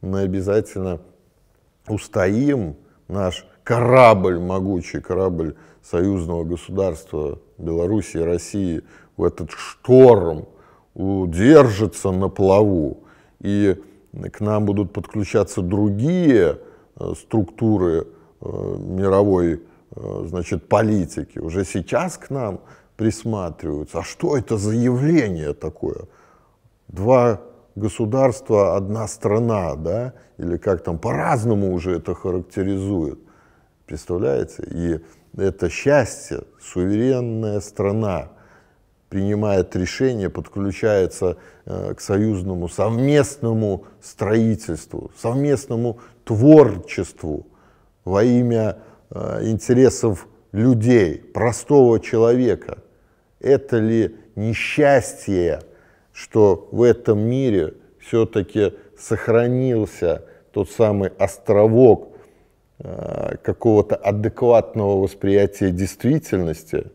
Speaker 1: мы обязательно устоим, наш корабль, могучий корабль союзного государства Беларуси и России в этот шторм удержится на плаву, и к нам будут подключаться другие э, структуры э, мировой э, значит, политики. Уже сейчас к нам присматриваются. А что это за явление такое? два государства, одна страна, да, или как там по-разному уже это характеризуют. Представляете? И это счастье, суверенная страна принимает решение, подключается э, к союзному совместному строительству, совместному творчеству во имя э, интересов людей, простого человека. Это ли несчастье? что в этом мире все-таки сохранился тот самый островок э, какого-то адекватного восприятия действительности,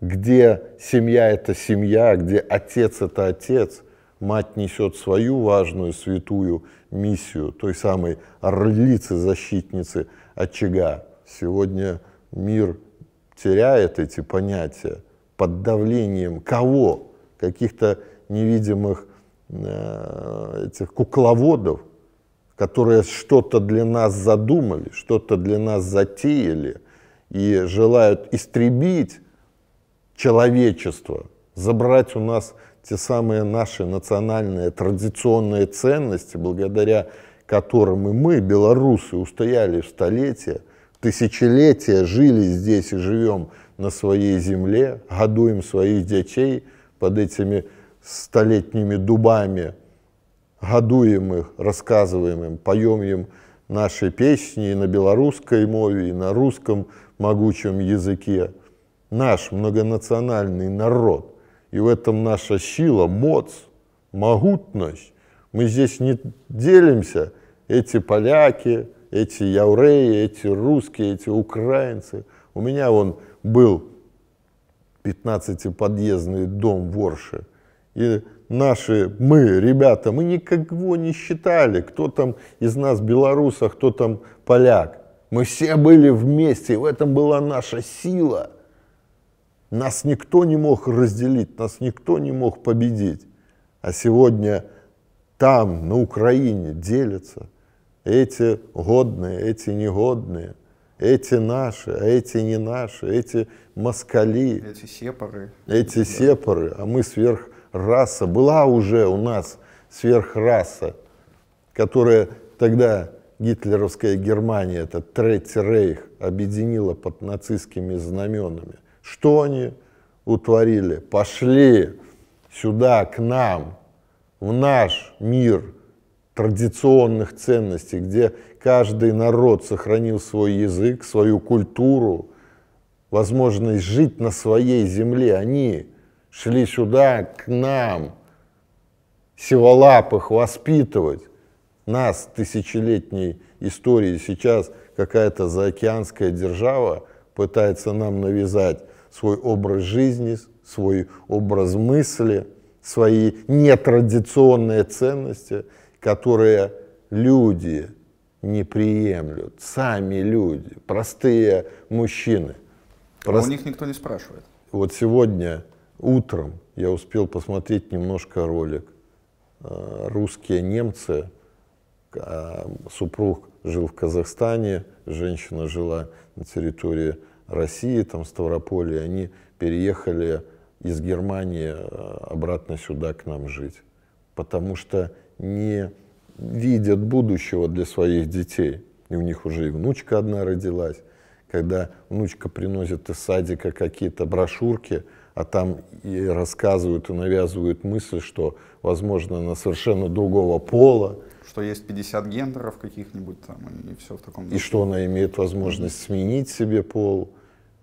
Speaker 1: где семья это семья, где отец это отец, мать несет свою важную святую миссию, той самой орлицы, защитницы очага. Сегодня мир теряет эти понятия под давлением кого? Каких-то невидимых э, этих кукловодов, которые что-то для нас задумали, что-то для нас затеяли и желают истребить человечество, забрать у нас те самые наши национальные традиционные ценности, благодаря которым и мы, белорусы, устояли в столетия, тысячелетия жили здесь и живем на своей земле, годуем своих детей под этими столетними дубами, годуем их, рассказываем им, поем им наши песни и на белорусской мове, и на русском могучем языке. Наш многонациональный народ. И в этом наша сила, моц, могутность. Мы здесь не делимся, эти поляки, эти яуреи, эти русские, эти украинцы. У меня он был 15-подъездный дом в Орше – и наши, мы, ребята, мы никого не считали, кто там из нас белорус, а кто там поляк. Мы все были вместе, и в этом была наша сила. Нас никто не мог разделить, нас никто не мог победить. А сегодня там, на Украине, делятся эти годные, эти негодные, эти наши, а эти не наши, эти москали.
Speaker 2: Эти сепары.
Speaker 1: Эти да. сепары, а мы сверх раса, была уже у нас сверхраса, которая тогда гитлеровская Германия, это Третий Рейх, объединила под нацистскими знаменами. Что они утворили? Пошли сюда, к нам, в наш мир традиционных ценностей, где каждый народ сохранил свой язык, свою культуру, возможность жить на своей земле. Они шли сюда, к нам, сиволапых воспитывать. Нас тысячелетней истории сейчас какая-то заокеанская держава пытается нам навязать свой образ жизни, свой образ мысли, свои нетрадиционные ценности, которые люди не приемлют, сами люди, простые мужчины. А Прост... у них
Speaker 2: никто не спрашивает.
Speaker 1: Вот сегодня Утром я успел посмотреть немножко ролик. Э, русские немцы, а, супруг жил в Казахстане, женщина жила на территории России, там Ставрополе, они переехали из Германии э, обратно сюда к нам жить, потому что не видят будущего для своих детей. И у них уже и внучка одна родилась. Когда внучка приносит из садика какие-то брошюрки, а там и рассказывают и навязывают мысль, что, возможно, на совершенно другого пола.
Speaker 2: Что есть 50 гендеров каких-нибудь там, и все в таком... И
Speaker 1: что она имеет возможность сменить себе пол,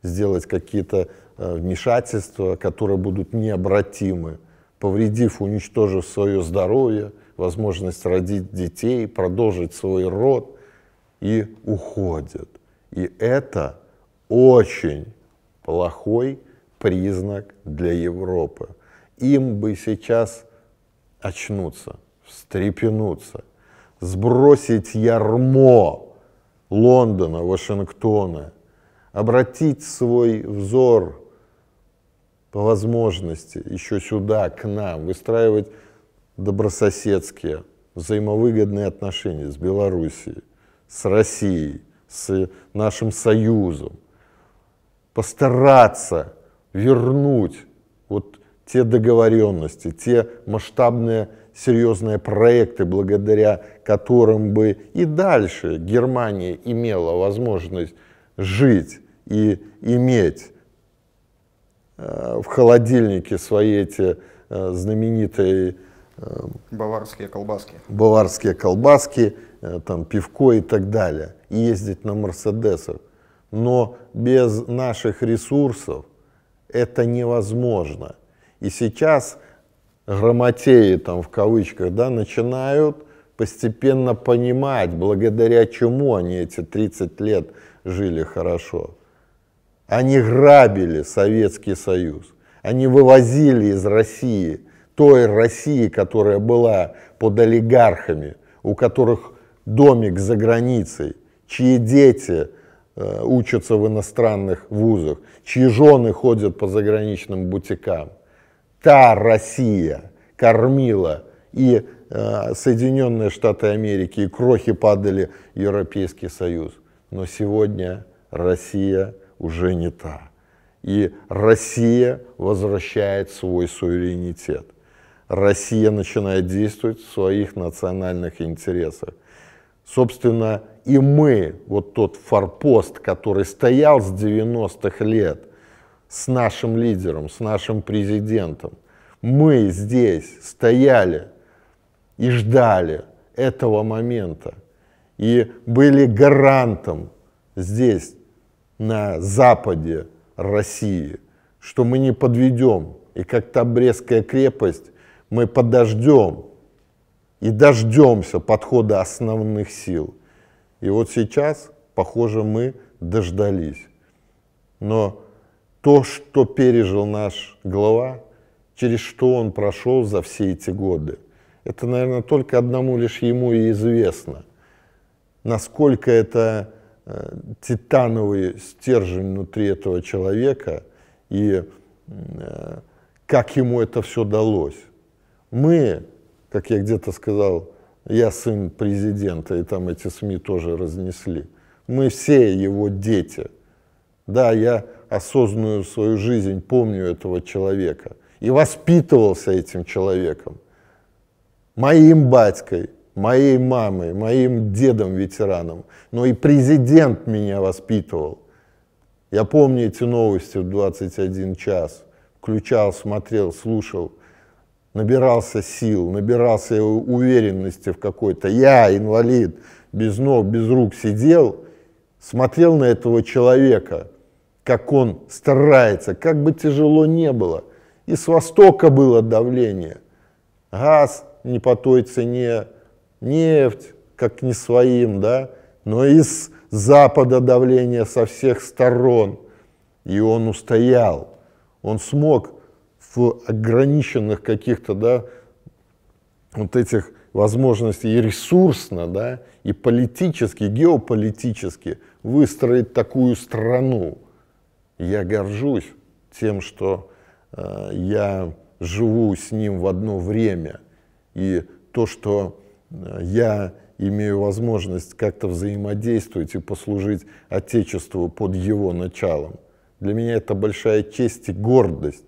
Speaker 1: сделать какие-то э, вмешательства, которые будут необратимы, повредив, уничтожив свое здоровье, возможность родить детей, продолжить свой род, и уходят. И это очень плохой признак для Европы. Им бы сейчас очнуться, встрепенуться, сбросить ярмо Лондона, Вашингтона, обратить свой взор по возможности еще сюда, к нам, выстраивать добрососедские, взаимовыгодные отношения с Белоруссией, с Россией, с нашим союзом, постараться вернуть вот те договоренности, те масштабные серьезные проекты, благодаря которым бы и дальше Германия имела возможность жить и иметь э, в холодильнике свои эти э, знаменитые э, баварские колбаски. Баварские колбаски, там пивко и так далее. И ездить на Мерседесах. Но без наших ресурсов это невозможно. И сейчас грамотеи, там в кавычках, да, начинают постепенно понимать, благодаря чему они эти 30 лет жили хорошо. Они грабили Советский Союз, они вывозили из России, той России, которая была под олигархами, у которых домик за границей, чьи дети – Э, учатся в иностранных вузах, чьи жены ходят по заграничным бутикам. Та Россия кормила и э, Соединенные Штаты Америки, и крохи падали Европейский Союз. Но сегодня Россия уже не та. И Россия возвращает свой суверенитет. Россия начинает действовать в своих национальных интересах. Собственно, и мы, вот тот форпост, который стоял с 90-х лет с нашим лидером, с нашим президентом, мы здесь стояли и ждали этого момента. И были гарантом здесь, на западе России, что мы не подведем. И как Табрестская крепость, мы подождем и дождемся подхода основных сил. И вот сейчас, похоже, мы дождались. Но то, что пережил наш глава, через что он прошел за все эти годы, это, наверное, только одному лишь ему и известно. Насколько это э, титановый стержень внутри этого человека и э, как ему это все далось. Мы как я где-то сказал, я сын президента, и там эти СМИ тоже разнесли. Мы все его дети. Да, я осознанную свою жизнь помню этого человека и воспитывался этим человеком. Моим батькой, моей мамой, моим дедом-ветераном. Но и президент меня воспитывал. Я помню эти новости в 21 час. Включал, смотрел, слушал – набирался сил, набирался уверенности в какой-то. Я, инвалид, без ног, без рук сидел, смотрел на этого человека, как он старается, как бы тяжело не было. И с востока было давление. Газ не по той цене, нефть, как не своим, да, но из запада давление со всех сторон. И он устоял, он смог в ограниченных каких-то, да, вот этих возможностей и ресурсно, да, и политически, геополитически выстроить такую страну. Я горжусь тем, что э, я живу с ним в одно время. И то, что э, я имею возможность как-то взаимодействовать и послужить Отечеству под его началом, для меня это большая честь и гордость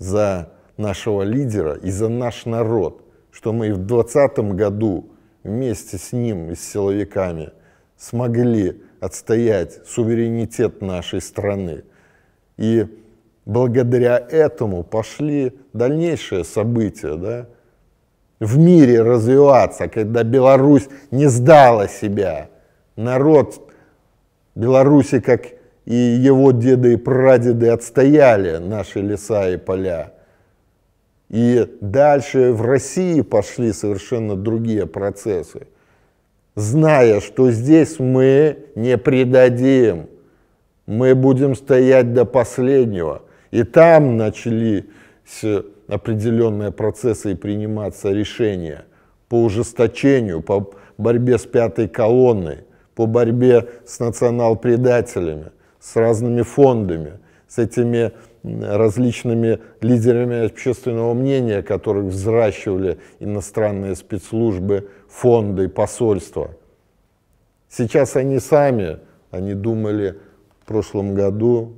Speaker 1: за нашего лидера и за наш народ, что мы в 2020 году вместе с ним и с силовиками смогли отстоять суверенитет нашей страны. И благодаря этому пошли дальнейшие события, да, в мире развиваться, когда Беларусь не сдала себя. Народ Беларуси как и его деды и прадеды отстояли наши леса и поля. И дальше в России пошли совершенно другие процессы, зная, что здесь мы не предадим, мы будем стоять до последнего. И там начались определенные процессы и приниматься решения по ужесточению, по борьбе с пятой колонной, по борьбе с национал-предателями – с разными фондами, с этими различными лидерами общественного мнения, которых взращивали иностранные спецслужбы, фонды, посольства. Сейчас они сами, они думали в прошлом году,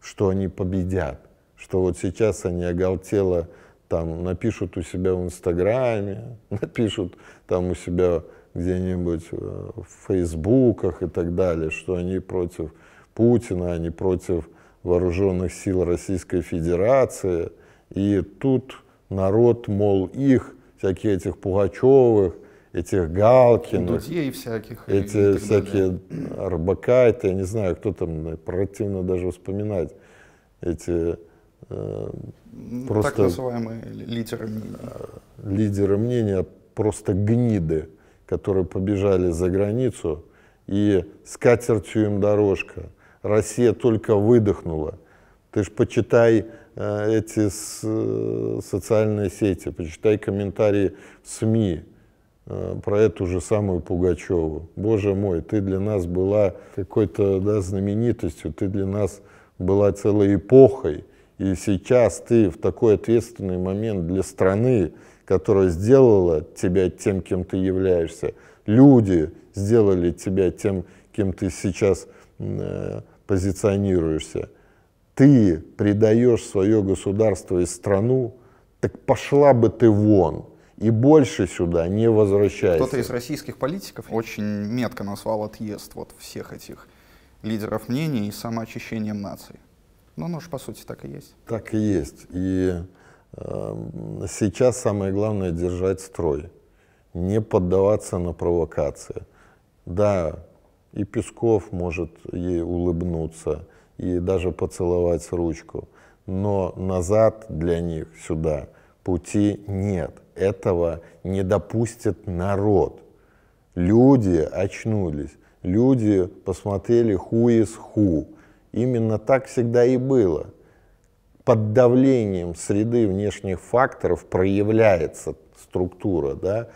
Speaker 1: что они победят, что вот сейчас они оголтело там напишут у себя в Инстаграме, напишут там у себя где-нибудь э, в Фейсбуках и так далее, что они против Путина, а не против вооруженных сил Российской Федерации. И тут народ, мол, их, всяких этих Пугачевых, этих Галкиных, Дудей всяких, эти и всякие далее. это я не знаю, кто там, противно даже вспоминать эти э, просто... Так
Speaker 2: называемые лидеры мнения. Э,
Speaker 1: лидеры мнения просто гниды, которые побежали за границу, и с катертью им дорожка – Россия только выдохнула. Ты ж почитай э, эти э, социальные сети, почитай комментарии в СМИ э, про эту же самую Пугачеву. Боже мой, ты для нас была какой-то да, знаменитостью, ты для нас была целой эпохой. И сейчас ты в такой ответственный момент для страны, которая сделала тебя тем, кем ты являешься, люди сделали тебя тем, кем ты сейчас являешься позиционируешься, ты предаешь свое государство и страну, так пошла бы ты вон и больше сюда не возвращайся. Кто-то из
Speaker 2: российских политиков очень метко назвал отъезд вот всех этих лидеров мнений и самоочищением нации. Ну, оно же, по сути, так и есть.
Speaker 1: Так и есть. И э, сейчас самое главное — держать строй, не поддаваться на провокации. Да, и Песков может ей улыбнуться и даже поцеловать ручку. Но назад для них сюда пути нет. Этого не допустит народ. Люди очнулись, люди посмотрели ху из ху. Именно так всегда и было. Под давлением среды внешних факторов проявляется структура, да,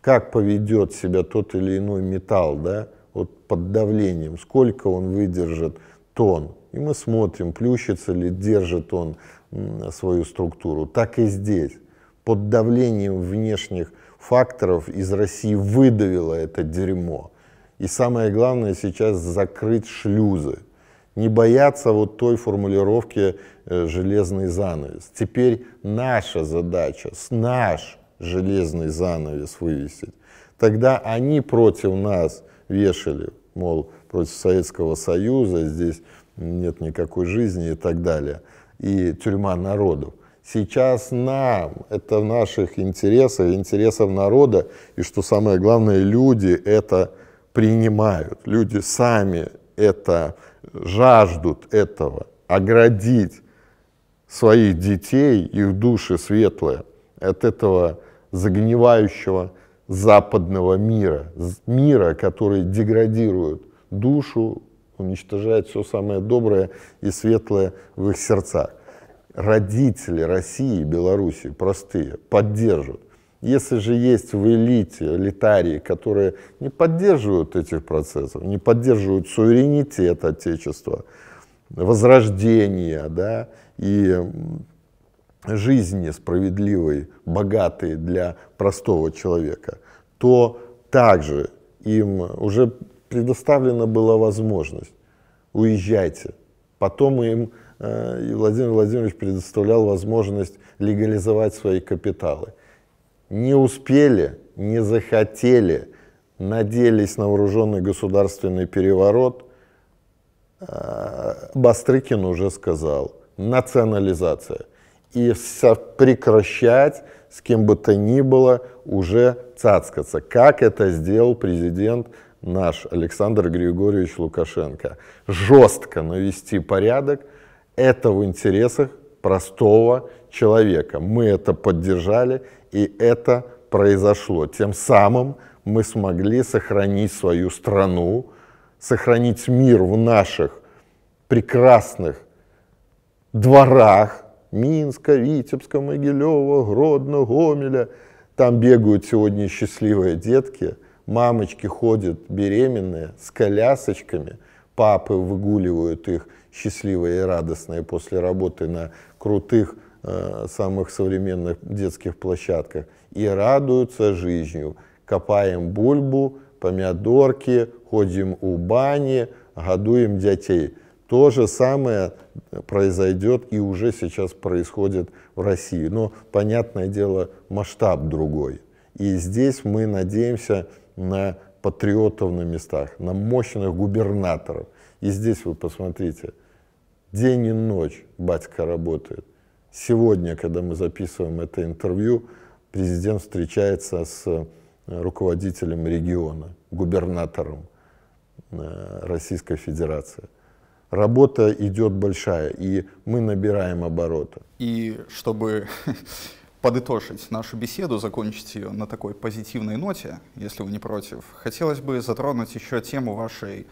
Speaker 1: как поведет себя тот или иной металл, да, вот под давлением, сколько он выдержит тон. И мы смотрим, плющится ли, держит он свою структуру. Так и здесь. Под давлением внешних факторов из России выдавило это дерьмо. И самое главное сейчас закрыть шлюзы. Не бояться вот той формулировки э, «железный занавес». Теперь наша задача, наш железный занавес вывесить. Тогда они против нас – вешали, мол, против Советского Союза, здесь нет никакой жизни и так далее. И тюрьма народу. Сейчас нам, это в наших интересах, интересов народа, и что самое главное, люди это принимают, люди сами это жаждут этого, оградить своих детей, их души светлые от этого загнивающего западного мира, мира, который деградирует душу, уничтожает все самое доброе и светлое в их сердцах. Родители России и Беларуси простые поддержат. Если же есть в элите элитарии, которые не поддерживают этих процессов, не поддерживают суверенитет Отечества, возрождения да, и жизни справедливой, богатой для простого человека, то также им уже предоставлена была возможность. Уезжайте. Потом им э, и Владимир Владимирович предоставлял возможность легализовать свои капиталы. Не успели, не захотели, наделись на вооруженный государственный переворот. Э, Бастрыкин уже сказал, национализация – и прекращать с кем бы то ни было уже цацкаться, как это сделал президент наш Александр Григорьевич Лукашенко. Жестко навести порядок, это в интересах простого человека. Мы это поддержали, и это произошло. Тем самым мы смогли сохранить свою страну, сохранить мир в наших прекрасных дворах, Минска, Витебска, Могилева, Гродно, Гомеля. Там бегают сегодня счастливые детки, мамочки ходят беременные с колясочками, папы выгуливают их счастливые и радостные после работы на крутых, э, самых современных детских площадках и радуются жизнью. Копаем бульбу, помидорки, ходим у бани, годуем детей – то же самое э, произойдет и уже сейчас происходит в России. Но, понятное дело, масштаб другой. И здесь мы надеемся на патриотов на местах, на мощных губернаторов. И здесь вы посмотрите, день и ночь батька работает. Сегодня, когда мы записываем это интервью, президент встречается с э, руководителем региона, губернатором э, Российской Федерации работа идет большая, и мы набираем обороты. И
Speaker 2: чтобы подытожить нашу беседу, закончить ее на такой позитивной ноте, если вы не против, хотелось бы затронуть еще тему вашей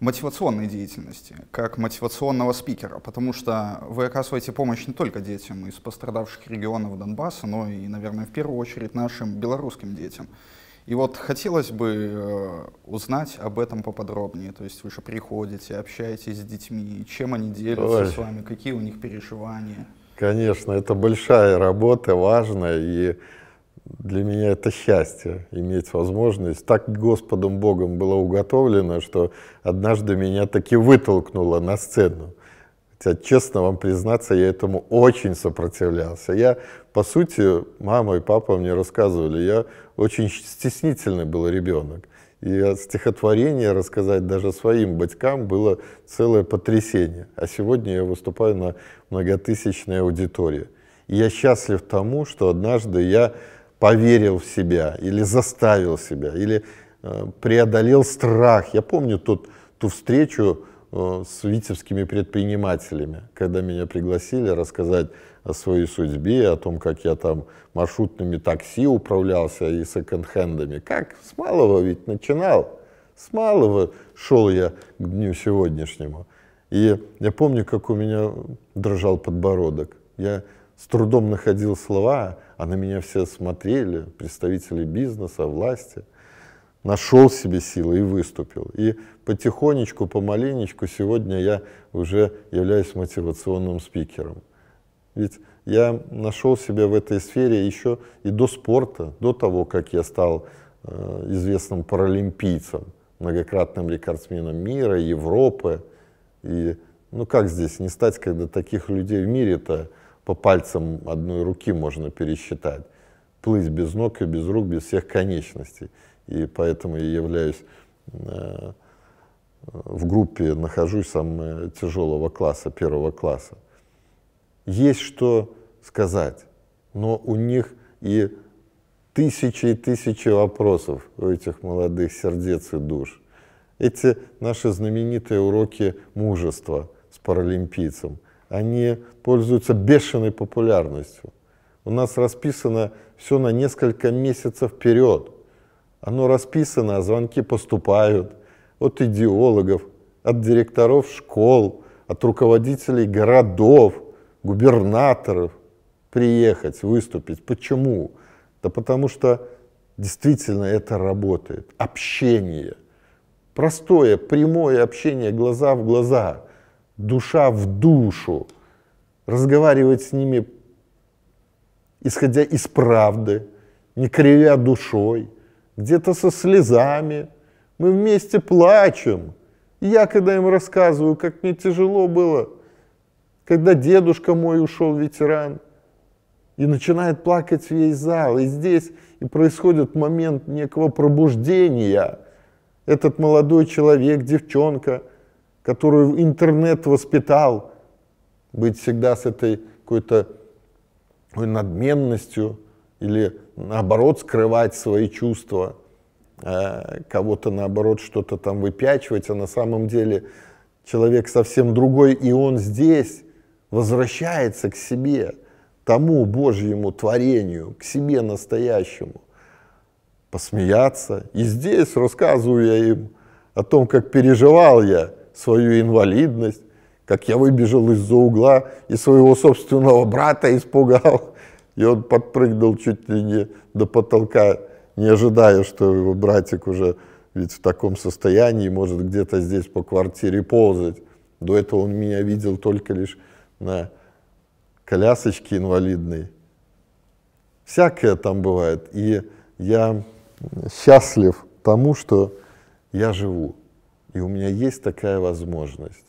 Speaker 2: мотивационной деятельности, как мотивационного спикера, потому что вы оказываете помощь не только детям из пострадавших регионов Донбасса, но и, наверное, в первую очередь нашим белорусским детям. И вот хотелось бы э, узнать об этом поподробнее. То есть вы же приходите, общаетесь с детьми, чем они делятся Ой. с вами, какие у них переживания.
Speaker 1: Конечно, это большая работа, важная, и для меня это счастье иметь возможность. Так Господом Богом было уготовлено, что однажды меня таки вытолкнуло на сцену. Хотя, честно вам признаться, я этому очень сопротивлялся. Я, по сути, мама и папа мне рассказывали, я очень стеснительный был ребенок. И от стихотворения рассказать даже своим батькам было целое потрясение. А сегодня я выступаю на многотысячной аудитории. И я счастлив тому, что однажды я поверил в себя, или заставил себя, или э, преодолел страх. Я помню тот, ту встречу э, с витебскими предпринимателями, когда меня пригласили рассказать о своей судьбе, о том, как я там маршрутными такси управлялся и секонд-хендами. Как? С малого ведь начинал. С малого шел я к дню сегодняшнему. И я помню, как у меня дрожал подбородок. Я с трудом находил слова, а на меня все смотрели, представители бизнеса, власти. Нашел себе силы и выступил. И потихонечку, помаленечку сегодня я уже являюсь мотивационным спикером. Ведь я нашел себя в этой сфере еще и до спорта, до того, как я стал э, известным паралимпийцем, многократным рекордсменом мира, Европы. И ну как здесь не стать, когда таких людей в мире-то по пальцам одной руки можно пересчитать. Плыть без ног и без рук, без всех конечностей. И поэтому я являюсь э, э, в группе, нахожусь самого тяжелого класса, первого класса есть что сказать, но у них и тысячи и тысячи вопросов у этих молодых сердец и душ. Эти наши знаменитые уроки мужества с паралимпийцем, они пользуются бешеной популярностью. У нас расписано все на несколько месяцев вперед. Оно расписано, а звонки поступают от идеологов, от директоров школ, от руководителей городов – губернаторов приехать, выступить. Почему? Да потому что действительно это работает. Общение. Простое, прямое общение глаза в глаза, душа в душу. Разговаривать с ними, исходя из правды, не кривя душой, где-то со слезами. Мы вместе плачем. я, когда им рассказываю, как мне тяжело было – когда дедушка мой ушел ветеран, и начинает плакать весь зал. И здесь и происходит момент некого пробуждения. Этот молодой человек, девчонка, которую интернет воспитал, быть всегда с этой какой-то надменностью или наоборот скрывать свои чувства, э, кого-то наоборот что-то там выпячивать, а на самом деле человек совсем другой, и он здесь, возвращается к себе, тому Божьему творению, к себе настоящему, посмеяться. И здесь рассказываю я им о том, как переживал я свою инвалидность, как я выбежал из-за угла и своего собственного брата испугал. И он подпрыгнул чуть ли не до потолка, не ожидая, что его братик уже ведь в таком состоянии может где-то здесь по квартире ползать. До этого он меня видел только лишь на колясочке инвалидной. Всякое там бывает. И я счастлив тому, что я живу. И у меня есть такая возможность.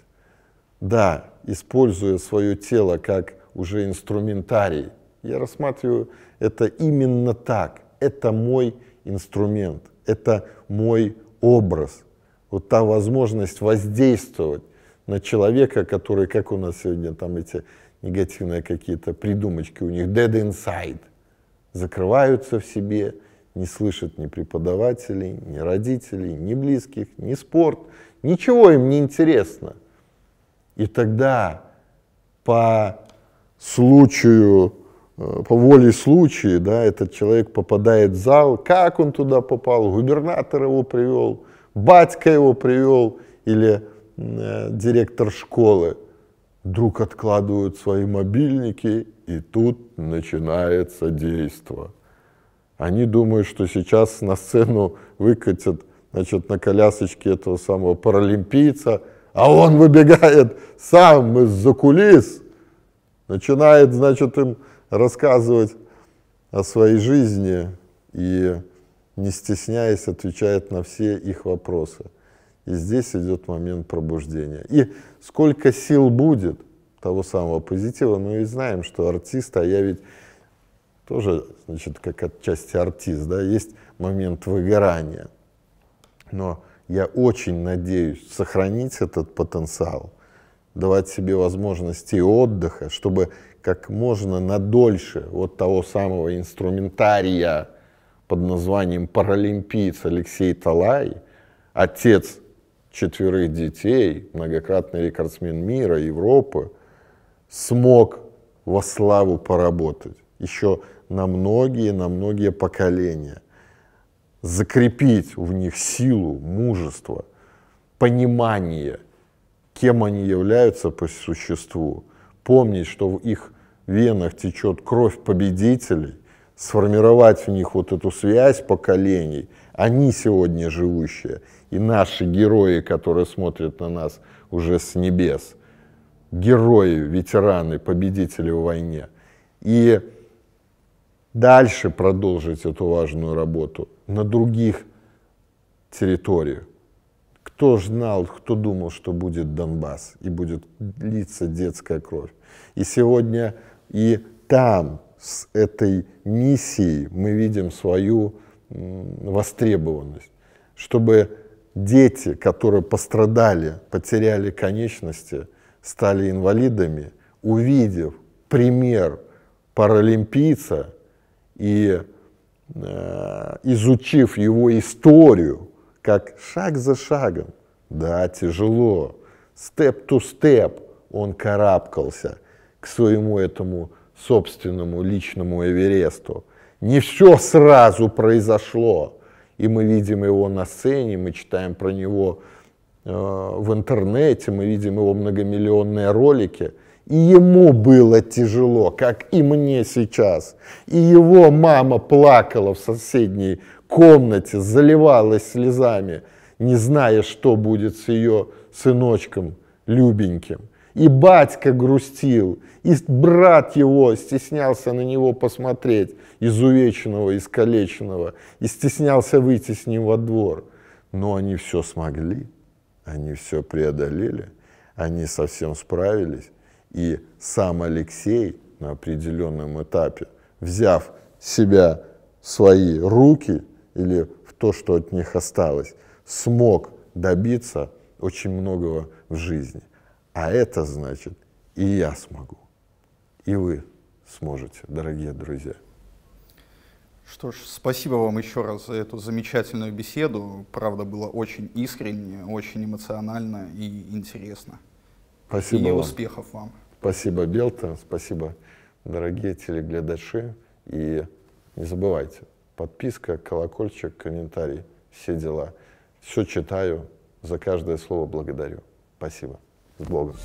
Speaker 1: Да, используя свое тело как уже инструментарий, я рассматриваю это именно так. Это мой инструмент, это мой образ. Вот та возможность воздействовать на человека, который, как у нас сегодня, там эти негативные какие-то придумочки у них, dead inside, закрываются в себе, не слышат ни преподавателей, ни родителей, ни близких, ни спорт, ничего им не интересно. И тогда по случаю, э, по воле случая, да, этот человек попадает в зал, как он туда попал, губернатор его привел, батька его привел, или Э, директор школы. Вдруг откладывают свои мобильники, и тут начинается действо. Они думают, что сейчас на сцену выкатят значит, на колясочке этого самого паралимпийца, а он выбегает сам из-за кулис, начинает, значит, им рассказывать о своей жизни и, не стесняясь, отвечает на все их вопросы. И здесь идет момент пробуждения. И сколько сил будет того самого позитива, мы и знаем, что артист, а я ведь тоже, значит, как отчасти артист, да, есть момент выгорания. Но я очень надеюсь сохранить этот потенциал, давать себе возможности отдыха, чтобы как можно надольше вот того самого инструментария под названием паралимпиец Алексей Талай, отец четверых детей, многократный рекордсмен мира, Европы, смог во славу поработать еще на многие, на многие поколения, закрепить в них силу, мужество, понимание, кем они являются по существу, помнить, что в их венах течет кровь победителей, сформировать в них вот эту связь поколений, они сегодня живущие – и наши герои, которые смотрят на нас уже с небес, герои, ветераны, победители в войне. И дальше продолжить эту важную работу на других территориях. Кто знал, кто думал, что будет Донбасс и будет литься детская кровь. И сегодня и там с этой миссией мы видим свою востребованность, чтобы дети, которые пострадали, потеряли конечности, стали инвалидами, увидев пример паралимпийца и э, изучив его историю, как шаг за шагом, да, тяжело, степ-ту-степ step он карабкался к своему этому собственному личному Эвересту. Не все сразу произошло, и мы видим его на сцене, мы читаем про него э, в интернете, мы видим его многомиллионные ролики. И ему было тяжело, как и мне сейчас. И его мама плакала в соседней комнате, заливалась слезами, не зная, что будет с ее сыночком любеньким. И батька грустил, и брат его стеснялся на него посмотреть, изувеченного, искалеченного, и стеснялся выйти с ним во двор. Но они все смогли, они все преодолели, они совсем справились. И сам Алексей на определенном этапе, взяв себя в свои руки или в то, что от них осталось, смог добиться очень многого в жизни. А это значит, и я смогу, и вы сможете, дорогие друзья.
Speaker 2: Что ж, спасибо вам еще раз за эту замечательную беседу. Правда, было очень искренне, очень эмоционально и интересно.
Speaker 1: Спасибо и вам. успехов вам. Спасибо, Белта. Спасибо, дорогие телеглядаши. И не забывайте, подписка, колокольчик, комментарий, все дела. Все читаю, за каждое слово благодарю. Спасибо. Zbogom.